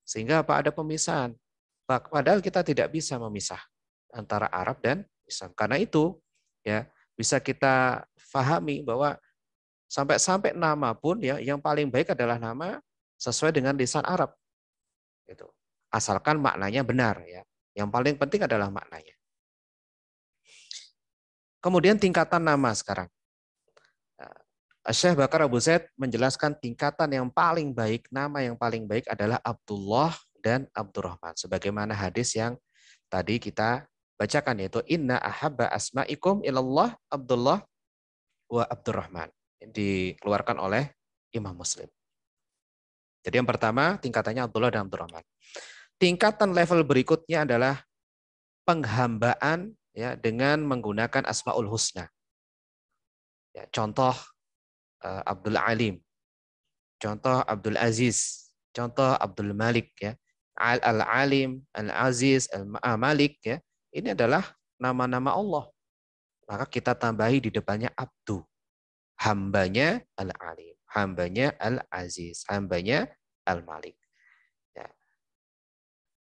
Sehingga apa ada pemisahan. Padahal kita tidak bisa memisah antara Arab dan Islam. Karena itu ya bisa kita fahami bahwa Sampai-sampai nama pun ya yang paling baik adalah nama sesuai dengan lisan Arab. Itu. Asalkan maknanya benar ya. Yang paling penting adalah maknanya. Kemudian tingkatan nama sekarang. Eh, Syekh Bakar Abu Zaid menjelaskan tingkatan yang paling baik, nama yang paling baik adalah Abdullah dan Abdurrahman. Sebagaimana hadis yang tadi kita bacakan yaitu inna ahabba asma'ikum ilallah Abdullah wa Abdurrahman dikeluarkan oleh Imam Muslim. Jadi yang pertama tingkatannya Abdullah dan Abdurrahman. Tingkatan level berikutnya adalah penghambaan ya dengan menggunakan Asmaul Husna. Ya, contoh eh, Abdul Alim, contoh Abdul Aziz, contoh Abdul Malik ya. Al, Al Alim, Al Aziz, Al Malik ya. Ini adalah nama-nama Allah. Maka kita tambahi di depannya Abdu hambanya Al-Alim, hambanya Al-Aziz, hambanya Al-Malik. Ya.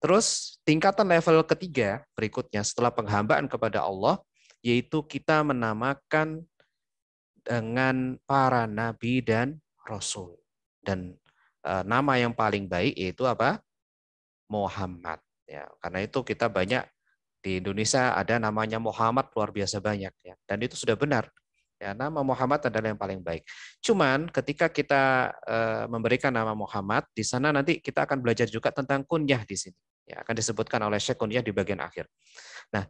Terus tingkatan level ketiga berikutnya setelah penghambaan kepada Allah, yaitu kita menamakan dengan para nabi dan rasul. Dan e, nama yang paling baik yaitu apa? Muhammad. Ya, karena itu kita banyak di Indonesia ada namanya Muhammad luar biasa banyak ya. Dan itu sudah benar Ya, nama Muhammad adalah yang paling baik. Cuman ketika kita e, memberikan nama Muhammad, di sana nanti kita akan belajar juga tentang kunyah di sini. Ya, akan disebutkan oleh Syekh kunyah di bagian akhir. Nah,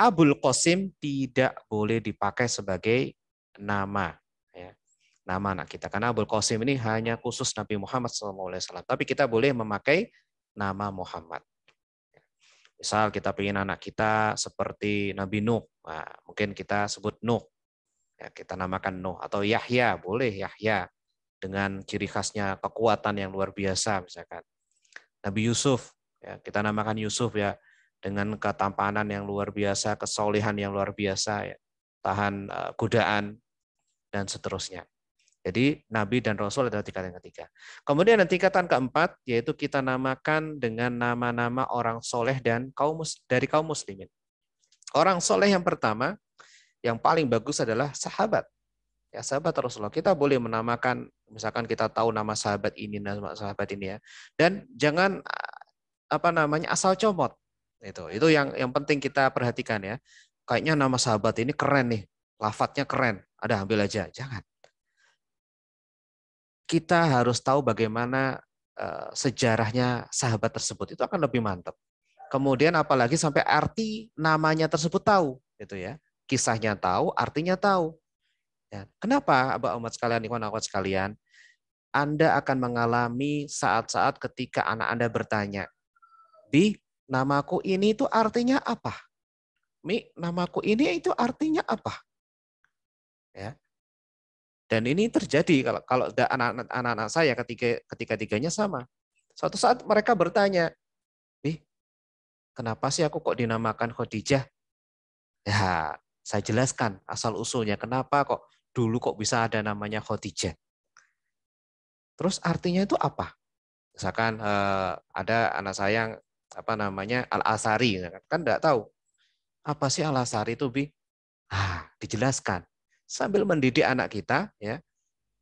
Abul Qasim tidak boleh dipakai sebagai nama. Ya, nama anak kita. Karena Abul Qasim ini hanya khusus Nabi Muhammad SAW. Tapi kita boleh memakai nama Muhammad. Ya. Misal kita ingin anak kita seperti Nabi Nuh. Nah, mungkin kita sebut Nuh Ya, kita namakan Nuh atau Yahya, boleh Yahya dengan ciri khasnya kekuatan yang luar biasa misalkan. Nabi Yusuf, ya, kita namakan Yusuf ya dengan ketampanan yang luar biasa, kesolehan yang luar biasa, ya, tahan eh, godaan dan seterusnya. Jadi Nabi dan Rasul adalah tingkat yang ketiga. Kemudian ada tingkatan keempat yaitu kita namakan dengan nama-nama orang soleh dan kaum dari kaum muslimin. Orang soleh yang pertama yang paling bagus adalah sahabat. Ya, sahabat Rasulullah. Kita boleh menamakan, misalkan kita tahu nama sahabat ini, nama sahabat ini ya. Dan jangan apa namanya asal comot. Itu, itu yang yang penting kita perhatikan ya. Kayaknya nama sahabat ini keren nih, lafatnya keren. Ada ambil aja, jangan. Kita harus tahu bagaimana e, sejarahnya sahabat tersebut. Itu akan lebih mantap. Kemudian apalagi sampai arti namanya tersebut tahu, gitu ya kisahnya tahu, artinya tahu. Ya. Kenapa, Abah Umat sekalian, Iwan Akhwat sekalian? Anda akan mengalami saat-saat ketika anak Anda bertanya, Bi, namaku ini itu artinya apa? Mi, namaku ini itu artinya apa? Ya. Dan ini terjadi kalau kalau anak-anak saya ketika ketika tiganya sama. Suatu saat mereka bertanya, bi kenapa sih aku kok dinamakan Khadijah?" Ya, saya jelaskan asal-usulnya, kenapa kok dulu kok bisa ada namanya Khadijah. Terus artinya itu apa? Misalkan eh, ada anak saya yang apa namanya Al-Asari, kan tidak tahu. Apa sih Al-Asari itu, Bi? Ah, dijelaskan. Sambil mendidik anak kita, ya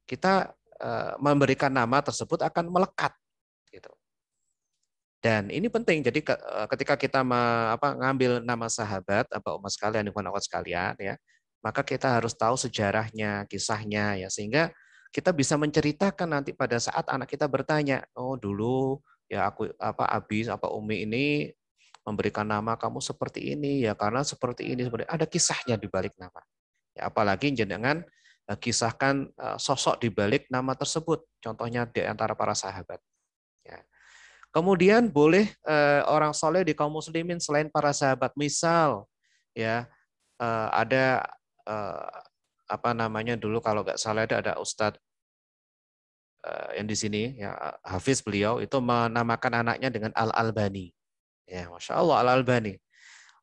kita eh, memberikan nama tersebut akan melekat dan ini penting. Jadi eh, ketika kita mengambil nama sahabat, apa umat sekalian, ikhwan sekalian, ya, maka kita harus tahu sejarahnya, kisahnya, ya, sehingga kita bisa menceritakan nanti pada saat anak kita bertanya, oh dulu ya aku apa abis apa Umi ini memberikan nama kamu seperti ini ya karena seperti ini seperti ada kisahnya di balik nama. Ya, apalagi jenengan eh, kisahkan eh, sosok di balik nama tersebut. Contohnya di antara para sahabat. Kemudian boleh uh, orang soleh di kaum muslimin selain para sahabat, misal ya uh, ada uh, apa namanya dulu kalau nggak salah ada ada Ustadz uh, yang di sini ya Hafiz beliau itu menamakan anaknya dengan Al Albani. Ya, masya Allah Al Albani.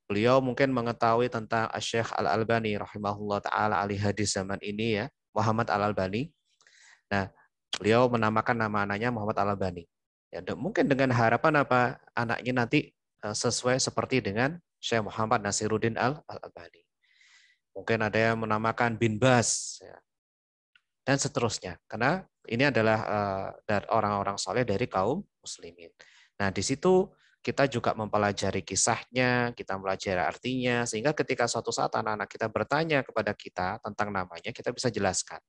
Beliau mungkin mengetahui tentang asyik Al Albani rahimahullah taala ali hadis zaman ini ya Muhammad Al Albani. Nah, beliau menamakan nama anaknya Muhammad Al Albani. Ya, mungkin dengan harapan apa anaknya nanti eh, sesuai seperti dengan Syekh Muhammad Nasiruddin Al-Albani. Mungkin ada yang menamakan bin Bas, ya. dan seterusnya. Karena ini adalah uh, orang-orang soleh dari kaum muslimin. Nah, di situ kita juga mempelajari kisahnya, kita mempelajari artinya, sehingga ketika suatu saat anak-anak kita bertanya kepada kita tentang namanya, kita bisa jelaskan.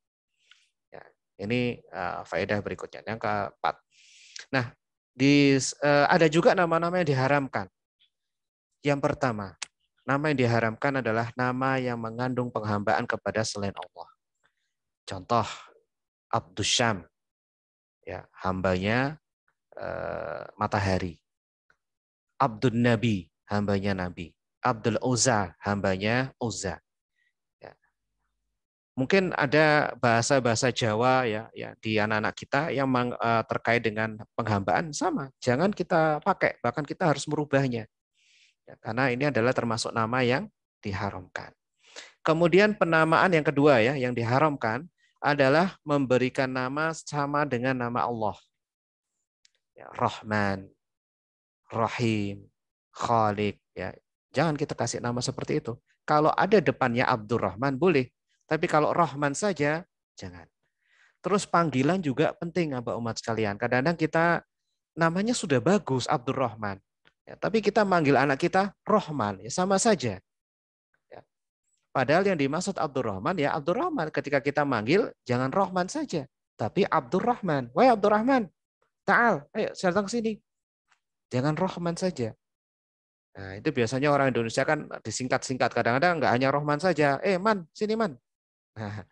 Ya, ini uh, faedah berikutnya, yang keempat. Nah, di uh, ada juga nama-nama yang diharamkan. Yang pertama, nama yang diharamkan adalah nama yang mengandung penghambaan kepada selain Allah. Contoh Abdusyam, ya hambanya uh, matahari. Abdul Nabi, hambanya Nabi. Abdul Uzza, hambanya Uzza mungkin ada bahasa-bahasa Jawa ya, ya di anak-anak kita yang eh, terkait dengan penghambaan sama. Jangan kita pakai, bahkan kita harus merubahnya. Ya, karena ini adalah termasuk nama yang diharamkan. Kemudian penamaan yang kedua ya, yang diharamkan adalah memberikan nama sama dengan nama Allah. Ya, Rahman, Rahim, Khalik. Ya. Jangan kita kasih nama seperti itu. Kalau ada depannya Abdurrahman boleh, tapi kalau Rohman saja, jangan. Terus panggilan juga penting, abah umat sekalian. Kadang-kadang kita namanya sudah bagus, Abdurrahman. Ya, tapi kita manggil anak kita Rohman, ya sama saja. Ya. Padahal yang dimaksud Abdurrahman, ya Abdurrahman. Ketika kita manggil, jangan Rohman saja. Tapi Abdurrahman. Wah Abdurrahman, ta'al, ayo saya datang ke sini. Jangan Rohman saja. Nah, itu biasanya orang Indonesia kan disingkat-singkat. Kadang-kadang nggak hanya Rohman saja. Eh, Man, sini Man. Nah,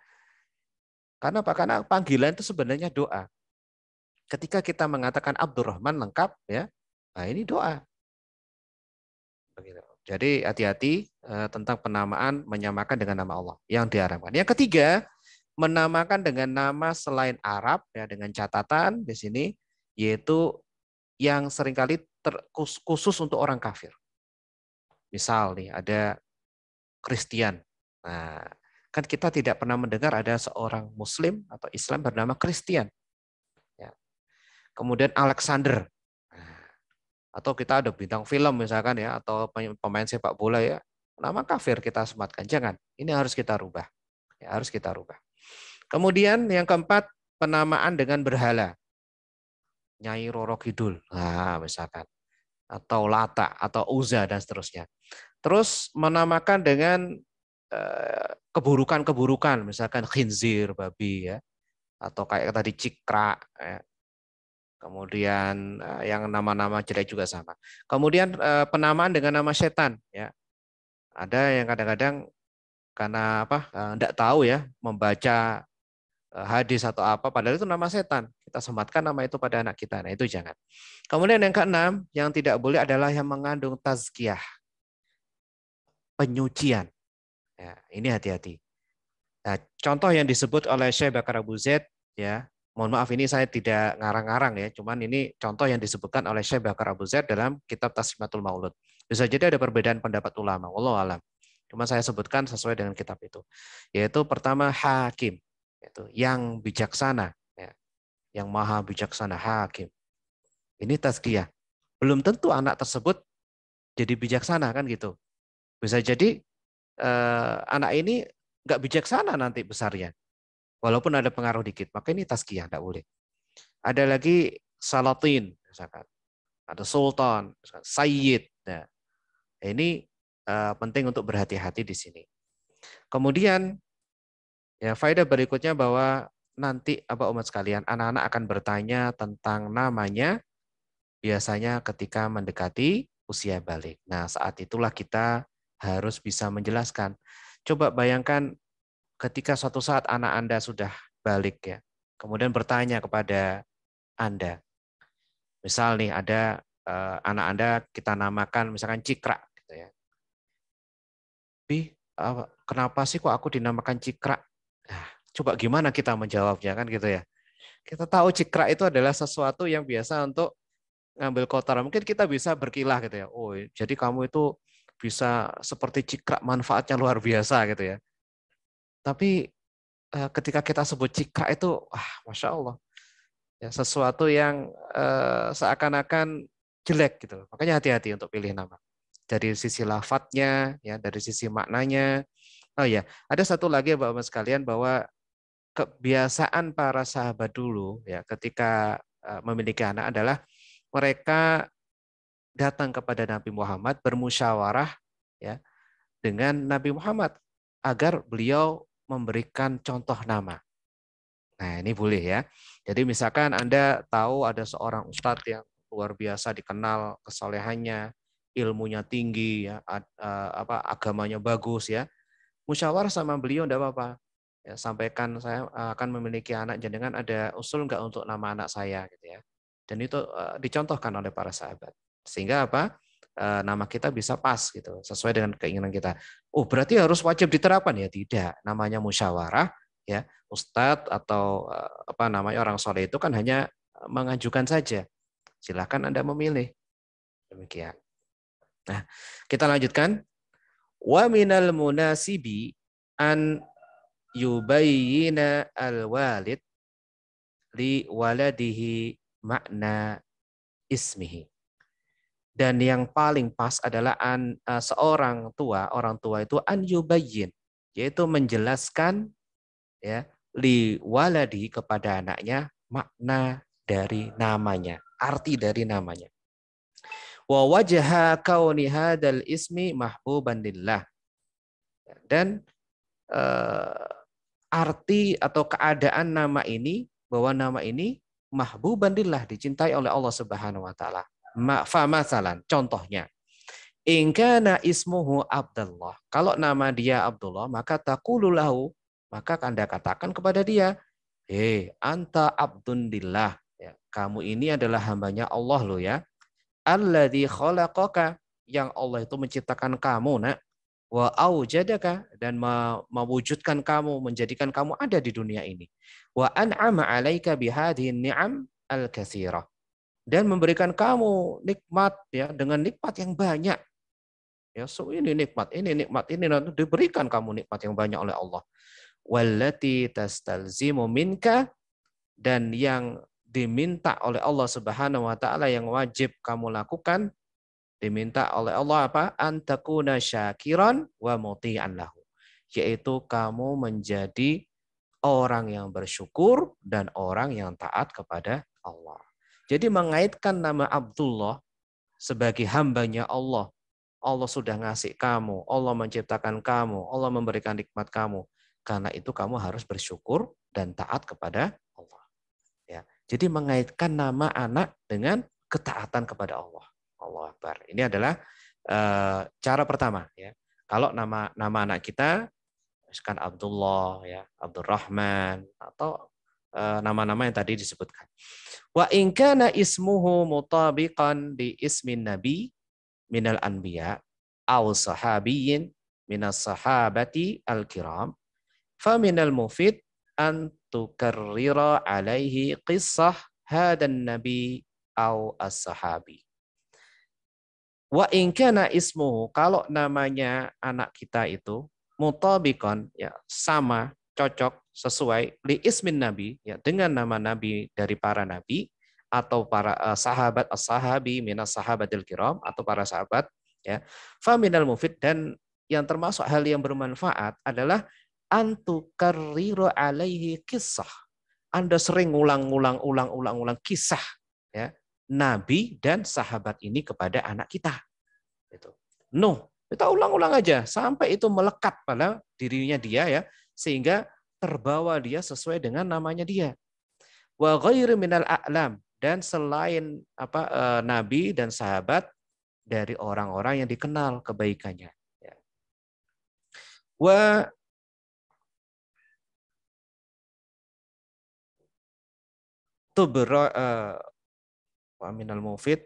karena apa? Karena panggilan itu sebenarnya doa. Ketika kita mengatakan Abdurrahman lengkap, ya, nah ini doa. Jadi hati-hati eh, tentang penamaan menyamakan dengan nama Allah yang diharapkan. Yang ketiga, menamakan dengan nama selain Arab ya dengan catatan di sini yaitu yang seringkali ter, khusus untuk orang kafir. Misal nih ada Kristen. Nah, Kan kita tidak pernah mendengar ada seorang Muslim atau Islam bernama Kristen, Ya. Kemudian Alexander. Nah, atau kita ada bintang film misalkan ya, atau pemain sepak bola ya. Nama kafir kita sematkan. Jangan. Ini harus kita rubah. Ya, harus kita rubah. Kemudian yang keempat, penamaan dengan berhala. Nyai Roro Kidul, nah, misalkan. Atau Lata, atau Uza, dan seterusnya. Terus menamakan dengan Eh, keburukan-keburukan misalkan khinzir babi ya atau kayak tadi cikra ya. kemudian eh, yang nama-nama jelek juga sama kemudian eh, penamaan dengan nama setan ya ada yang kadang-kadang karena apa tidak tahu ya membaca hadis atau apa padahal itu nama setan kita sematkan nama itu pada anak kita nah itu jangan kemudian yang keenam yang tidak boleh adalah yang mengandung tazkiyah penyucian Ya, ini hati-hati. Nah, contoh yang disebut oleh Syekh Bakar Abu Zaid, ya, mohon maaf ini saya tidak ngarang-ngarang ya, cuman ini contoh yang disebutkan oleh Syekh Bakar Abu Zaid dalam kitab Taslimatul Maulud. Bisa jadi ada perbedaan pendapat ulama, Allah alam. Cuma saya sebutkan sesuai dengan kitab itu. Yaitu pertama hakim, yaitu yang bijaksana, ya. yang maha bijaksana hakim. Ini tazkiyah. Belum tentu anak tersebut jadi bijaksana kan gitu. Bisa jadi eh, anak ini nggak bijaksana nanti besarnya. Walaupun ada pengaruh dikit, maka ini taskiah nggak boleh. Ada lagi salatin, misalkan. ada sultan, misalkan, sayyid. Nah, ini eh, penting untuk berhati-hati di sini. Kemudian ya faedah berikutnya bahwa nanti apa umat sekalian anak-anak akan bertanya tentang namanya biasanya ketika mendekati usia balik. Nah, saat itulah kita harus bisa menjelaskan. Coba bayangkan ketika suatu saat anak Anda sudah balik ya, kemudian bertanya kepada Anda. Misal nih ada eh, anak Anda kita namakan misalkan Cikra gitu ya. Bi, eh, kenapa sih kok aku dinamakan Cikra? Nah, coba gimana kita menjawabnya kan gitu ya. Kita tahu Cikra itu adalah sesuatu yang biasa untuk ngambil kotoran. Mungkin kita bisa berkilah gitu ya. Oh, jadi kamu itu bisa seperti cikrak manfaatnya luar biasa gitu ya. Tapi eh, ketika kita sebut cikrak itu, wah masya Allah, ya, sesuatu yang eh, seakan-akan jelek gitu. Makanya hati-hati untuk pilih nama. Dari sisi lafadznya, ya, dari sisi maknanya. Oh ya, ada satu lagi ya, bapak sekalian bahwa kebiasaan para sahabat dulu ya ketika eh, memiliki anak adalah mereka datang kepada Nabi Muhammad bermusyawarah ya dengan Nabi Muhammad agar beliau memberikan contoh nama. Nah, ini boleh ya. Jadi misalkan Anda tahu ada seorang ustadz yang luar biasa dikenal kesolehannya, ilmunya tinggi ya, e, apa agamanya bagus ya. Musyawarah sama beliau enggak apa-apa. Ya, sampaikan saya akan memiliki anak jenengan ada usul enggak untuk nama anak saya gitu ya. Dan itu e, dicontohkan oleh para sahabat sehingga apa eh, nama kita bisa pas gitu sesuai dengan keinginan kita. Oh berarti harus wajib diterapkan ya tidak namanya musyawarah ya ustadz atau eh, apa namanya orang soleh itu kan hanya eh, mengajukan saja silahkan anda memilih demikian. Nah kita lanjutkan wa minal munasibi an yubayyina al walid li waladihi makna ismihi dan yang paling pas adalah an, uh, seorang tua orang tua itu an yaitu menjelaskan ya li waladi kepada anaknya makna dari namanya arti dari namanya wa wajha kauni hadal ismi mahbuban lillah dan uh, arti atau keadaan nama ini bahwa nama ini mahbuban lillah dicintai oleh Allah Subhanahu wa taala masalan contohnya. Ingkana ismuhu Abdullah. Kalau nama dia Abdullah, maka takululahu. Maka Anda katakan kepada dia, Hei, anta abdundillah. Ya, kamu ini adalah hambanya Allah loh ya. Alladhi khalaqaka. Yang Allah itu menciptakan kamu, nak wa aujadaka dan mewujudkan kamu menjadikan kamu ada di dunia ini wa an'ama alaika bihadhihi ni'am al katsirah dan memberikan kamu nikmat ya dengan nikmat yang banyak. Ya, so ini nikmat, ini nikmat, ini nanti diberikan kamu nikmat yang banyak oleh Allah. Wallati tastalzimu minka dan yang diminta oleh Allah Subhanahu wa taala yang wajib kamu lakukan diminta oleh Allah apa? Antakuna syakiran wa muti'an lahu. Yaitu kamu menjadi orang yang bersyukur dan orang yang taat kepada Allah. Jadi mengaitkan nama Abdullah sebagai hambanya Allah. Allah sudah ngasih kamu, Allah menciptakan kamu, Allah memberikan nikmat kamu. Karena itu kamu harus bersyukur dan taat kepada Allah. Ya. Jadi mengaitkan nama anak dengan ketaatan kepada Allah. Allah Akbar. Ini adalah uh, cara pertama ya. Kalau nama nama anak kita misalkan Abdullah ya, Abdurrahman atau Eh, nama-nama yang tadi disebutkan. Wa in kana ismuhu mutabiqan di ismin nabi minal anbiya aw sahabiyin minas sahabati al-kiram minal mufid an tukarrira alaihi qissah hadan nabi aw as-sahabi. Wa in ismuhu kalau namanya anak kita itu mutabiqan ya sama cocok sesuai li ismin nabi ya dengan nama nabi dari para nabi atau para uh, sahabat as-sahabi minas sahabatil kiram atau para sahabat ya minal mufid dan yang termasuk hal yang bermanfaat adalah antukarriru alaihi kisah. Anda sering ulang-ulang ulang-ulang ulang kisah ya nabi dan sahabat ini kepada anak kita. Itu. no kita ulang-ulang aja sampai itu melekat pada dirinya dia ya sehingga terbawa dia sesuai dengan namanya dia. Wa ghairu minal a'lam dan selain apa e, nabi dan sahabat dari orang-orang yang dikenal kebaikannya. Ya. Wa tubra e, wa minal mufid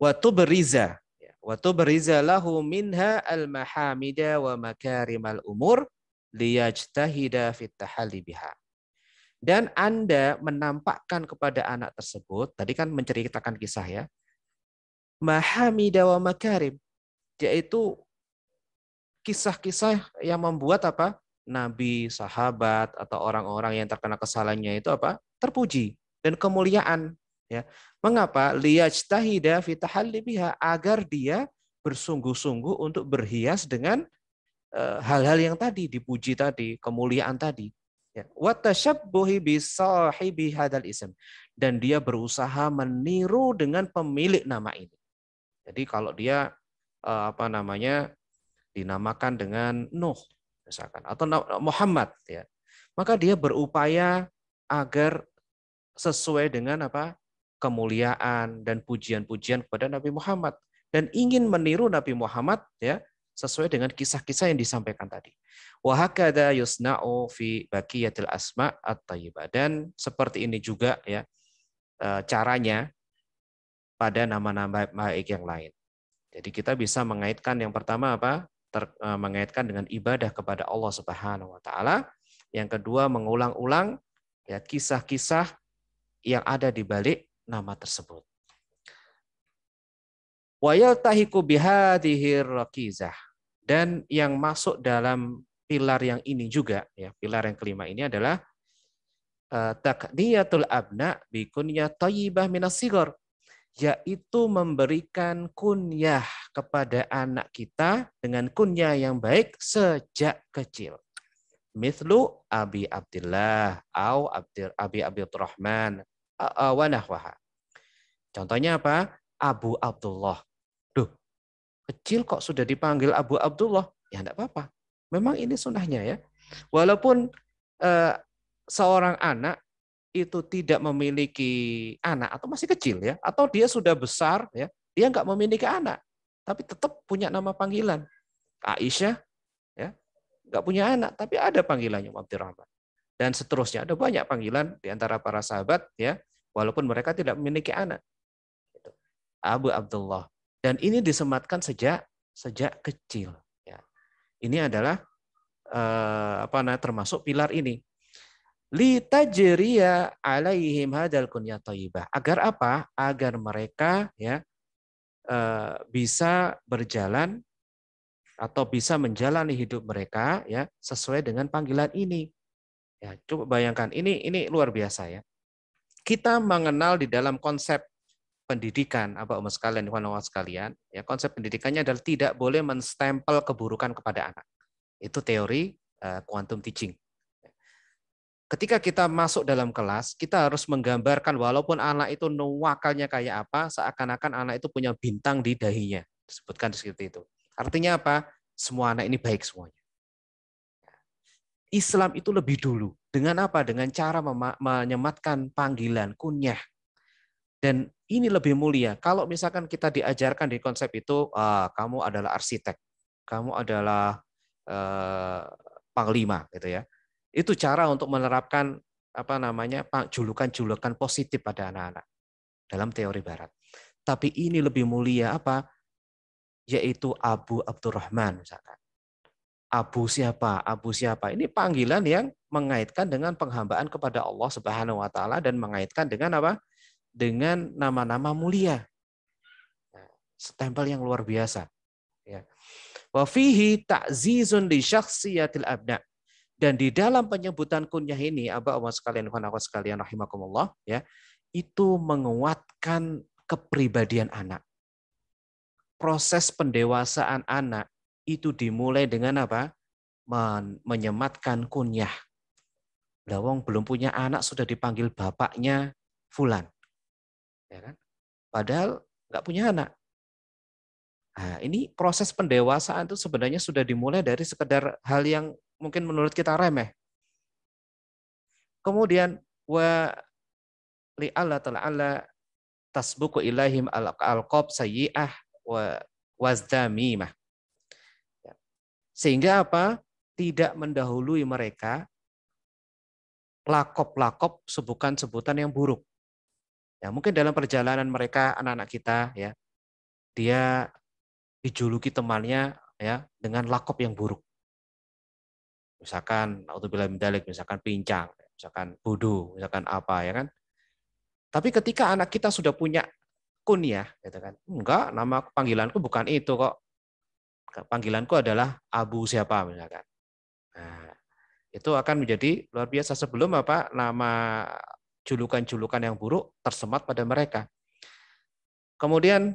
wa tubriza Wa tubriza lahu minha al-mahamida wa makarimal umur liyajtahida fit biha. Dan Anda menampakkan kepada anak tersebut, tadi kan menceritakan kisah ya, mahamida wa makarim, yaitu kisah-kisah yang membuat apa nabi, sahabat, atau orang-orang yang terkena kesalahannya itu apa terpuji dan kemuliaan Ya. Mengapa? Liyajtahida fitahal biha agar dia bersungguh-sungguh untuk berhias dengan eh, hal-hal yang tadi dipuji tadi, kemuliaan tadi. Ya. Watasyabbuhi bisahibi hadal ism. Dan dia berusaha meniru dengan pemilik nama ini. Jadi kalau dia eh, apa namanya dinamakan dengan Nuh misalkan atau Muhammad ya. Maka dia berupaya agar sesuai dengan apa kemuliaan dan pujian-pujian kepada Nabi Muhammad dan ingin meniru Nabi Muhammad ya sesuai dengan kisah-kisah yang disampaikan tadi. Wa yusna'u fi baqiyatil asma at Dan seperti ini juga ya e, caranya pada nama-nama baik yang lain. Jadi kita bisa mengaitkan yang pertama apa? Ter, e, mengaitkan dengan ibadah kepada Allah Subhanahu wa taala. Yang kedua mengulang-ulang ya kisah-kisah yang ada di balik nama tersebut. Wayal tahiku bihadihir rakizah. Dan yang masuk dalam pilar yang ini juga, ya pilar yang kelima ini adalah eh, takdiyatul abna bi kunya tayyibah minasigor yaitu memberikan kunyah kepada anak kita dengan kunyah yang baik sejak kecil. Mithlu Abi Abdullah, au Abdir, Abi Abdurrahman, wa nahwaha. Contohnya apa? Abu Abdullah. Duh, kecil kok sudah dipanggil Abu Abdullah? Ya enggak apa-apa. Memang ini sunahnya ya. Walaupun eh, seorang anak itu tidak memiliki anak atau masih kecil ya, atau dia sudah besar ya, dia enggak memiliki anak, tapi tetap punya nama panggilan. Aisyah ya, enggak punya anak, tapi ada panggilannya Abdurrahman. Dan seterusnya ada banyak panggilan di antara para sahabat ya, walaupun mereka tidak memiliki anak. Abu Abdullah. Dan ini disematkan sejak sejak kecil. Ya. Ini adalah eh, apa namanya termasuk pilar ini. Li tajriya alaihim hadal kunya Agar apa? Agar mereka ya eh, bisa berjalan atau bisa menjalani hidup mereka ya sesuai dengan panggilan ini. Ya, coba bayangkan ini ini luar biasa ya. Kita mengenal di dalam konsep pendidikan apa umat sekalian ikhwan sekalian ya konsep pendidikannya adalah tidak boleh menstempel keburukan kepada anak itu teori uh, quantum teaching ketika kita masuk dalam kelas kita harus menggambarkan walaupun anak itu nuwakalnya kayak apa seakan-akan anak itu punya bintang di dahinya disebutkan seperti itu artinya apa semua anak ini baik semuanya Islam itu lebih dulu dengan apa dengan cara menyematkan panggilan kunyah dan ini lebih mulia. Kalau misalkan kita diajarkan di konsep itu, ah, kamu adalah arsitek, kamu adalah eh, panglima, gitu ya. Itu cara untuk menerapkan apa namanya julukan-julukan positif pada anak-anak dalam teori Barat. Tapi ini lebih mulia apa? Yaitu Abu Abdurrahman misalkan. Abu siapa, Abu siapa. Ini panggilan yang mengaitkan dengan penghambaan kepada Allah Subhanahu wa taala dan mengaitkan dengan apa? dengan nama-nama mulia. Nah, Stempel yang luar biasa. Ya. fihi ta'zizun li syakhsiyatil abna. Dan di dalam penyebutan kunyah ini, abah Umar sekalian, Allah sekalian, Rahimahkumullah, ya, itu menguatkan kepribadian anak. Proses pendewasaan anak itu dimulai dengan apa? Men menyematkan kunyah. Lawang belum punya anak sudah dipanggil bapaknya Fulan ya kan? Padahal nggak punya anak. Nah, ini proses pendewasaan itu sebenarnya sudah dimulai dari sekedar hal yang mungkin menurut kita remeh. Kemudian wa li Allah taala tasbuku ilahim al-alqab sayyi'ah wa wazdamimah. Ya. Sehingga apa? Tidak mendahului mereka lakop-lakop sebutan-sebutan yang buruk. Ya, mungkin dalam perjalanan mereka anak-anak kita ya dia dijuluki temannya ya dengan lakop yang buruk. Misalkan naudzubillah mindalik, misalkan pincang, misalkan bodoh, misalkan apa ya kan. Tapi ketika anak kita sudah punya kunyah gitu kan. Enggak, nama panggilanku bukan itu kok. Panggilanku adalah Abu siapa misalkan. Nah, itu akan menjadi luar biasa sebelum apa nama julukan-julukan yang buruk tersemat pada mereka. Kemudian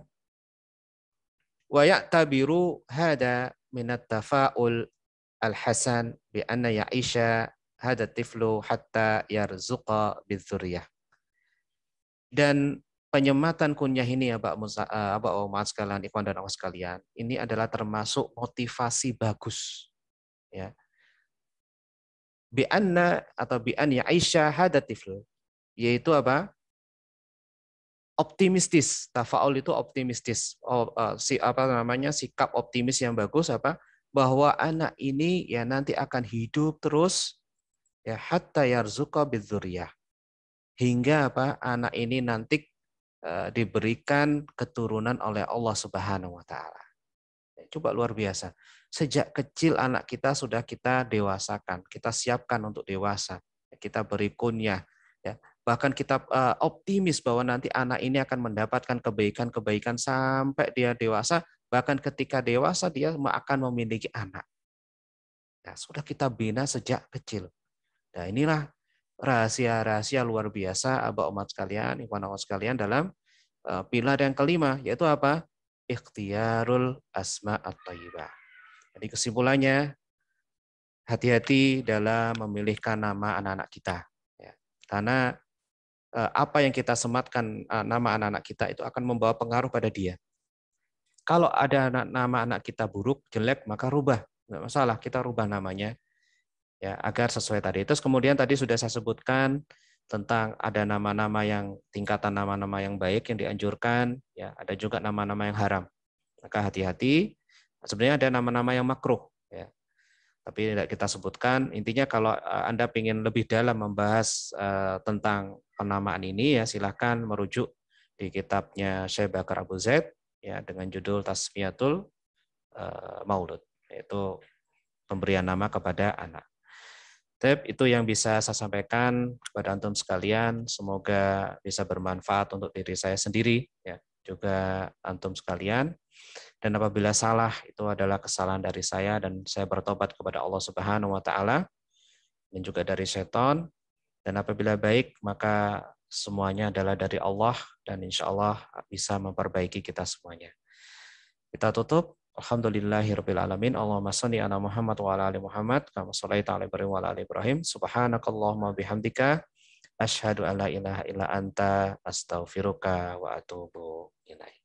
wayak tabiru hada minat tafaul al-hasan bi anna ya'isha hada tiflu hatta yarzuqa bidzurriyah. Dan penyematan kunyah ini ya Pak Musa, uh, eh, Pak sekalian, Ikhwan dan Awas sekalian, ini adalah termasuk motivasi bagus. Ya. Bi anna atau bi an ya'isha hada tiflu yaitu apa? Optimistis. Tafaul itu optimistis. Oh, uh, si apa namanya? sikap optimis yang bagus apa? bahwa anak ini ya nanti akan hidup terus ya hatta yarzuqa bidzurriyah. Hingga apa? anak ini nanti uh, diberikan keturunan oleh Allah Subhanahu wa taala. Ya, coba luar biasa. Sejak kecil anak kita sudah kita dewasakan, kita siapkan untuk dewasa. Kita beri kunyah, ya bahkan kita uh, optimis bahwa nanti anak ini akan mendapatkan kebaikan-kebaikan sampai dia dewasa, bahkan ketika dewasa dia akan memiliki anak. Nah, sudah kita bina sejak kecil. Nah, inilah rahasia-rahasia luar biasa Abah umat sekalian, Ikhwan umat sekalian dalam uh, pilar yang kelima yaitu apa? Ikhtiarul asma at-thayyibah. Jadi kesimpulannya hati-hati dalam memilihkan nama anak-anak kita. Ya. Karena Eh, apa yang kita sematkan eh, nama anak-anak kita itu akan membawa pengaruh pada dia. Kalau ada nama anak kita buruk, jelek, maka rubah. Nggak masalah, kita rubah namanya ya agar sesuai tadi. Terus kemudian tadi sudah saya sebutkan tentang ada nama-nama yang tingkatan nama-nama yang baik yang dianjurkan, ya ada juga nama-nama yang haram. Maka hati-hati. Sebenarnya ada nama-nama yang makruh. Ya tapi tidak kita sebutkan. Intinya kalau eh, Anda ingin lebih dalam membahas eh, tentang penamaan ini ya silahkan merujuk di kitabnya Syekh Bakar Abu Zaid ya dengan judul Tasmiyatul eh, Maulud yaitu pemberian nama kepada anak. Tep, itu yang bisa saya sampaikan kepada antum sekalian. Semoga bisa bermanfaat untuk diri saya sendiri, ya juga antum sekalian. Dan apabila salah itu adalah kesalahan dari saya dan saya bertobat kepada Allah Subhanahu wa taala dan juga dari setan. Dan apabila baik maka semuanya adalah dari Allah dan insya Allah bisa memperbaiki kita semuanya. Kita tutup. Alhamdulillahirabbil alamin. Allahumma shalli ala Muhammad wa ala ali Muhammad kama shallaita ala Ibrahim wa ala ali Ibrahim. Subhanakallahumma bihamdika asyhadu an la ilaha illa anta astaghfiruka wa atubu ilaik.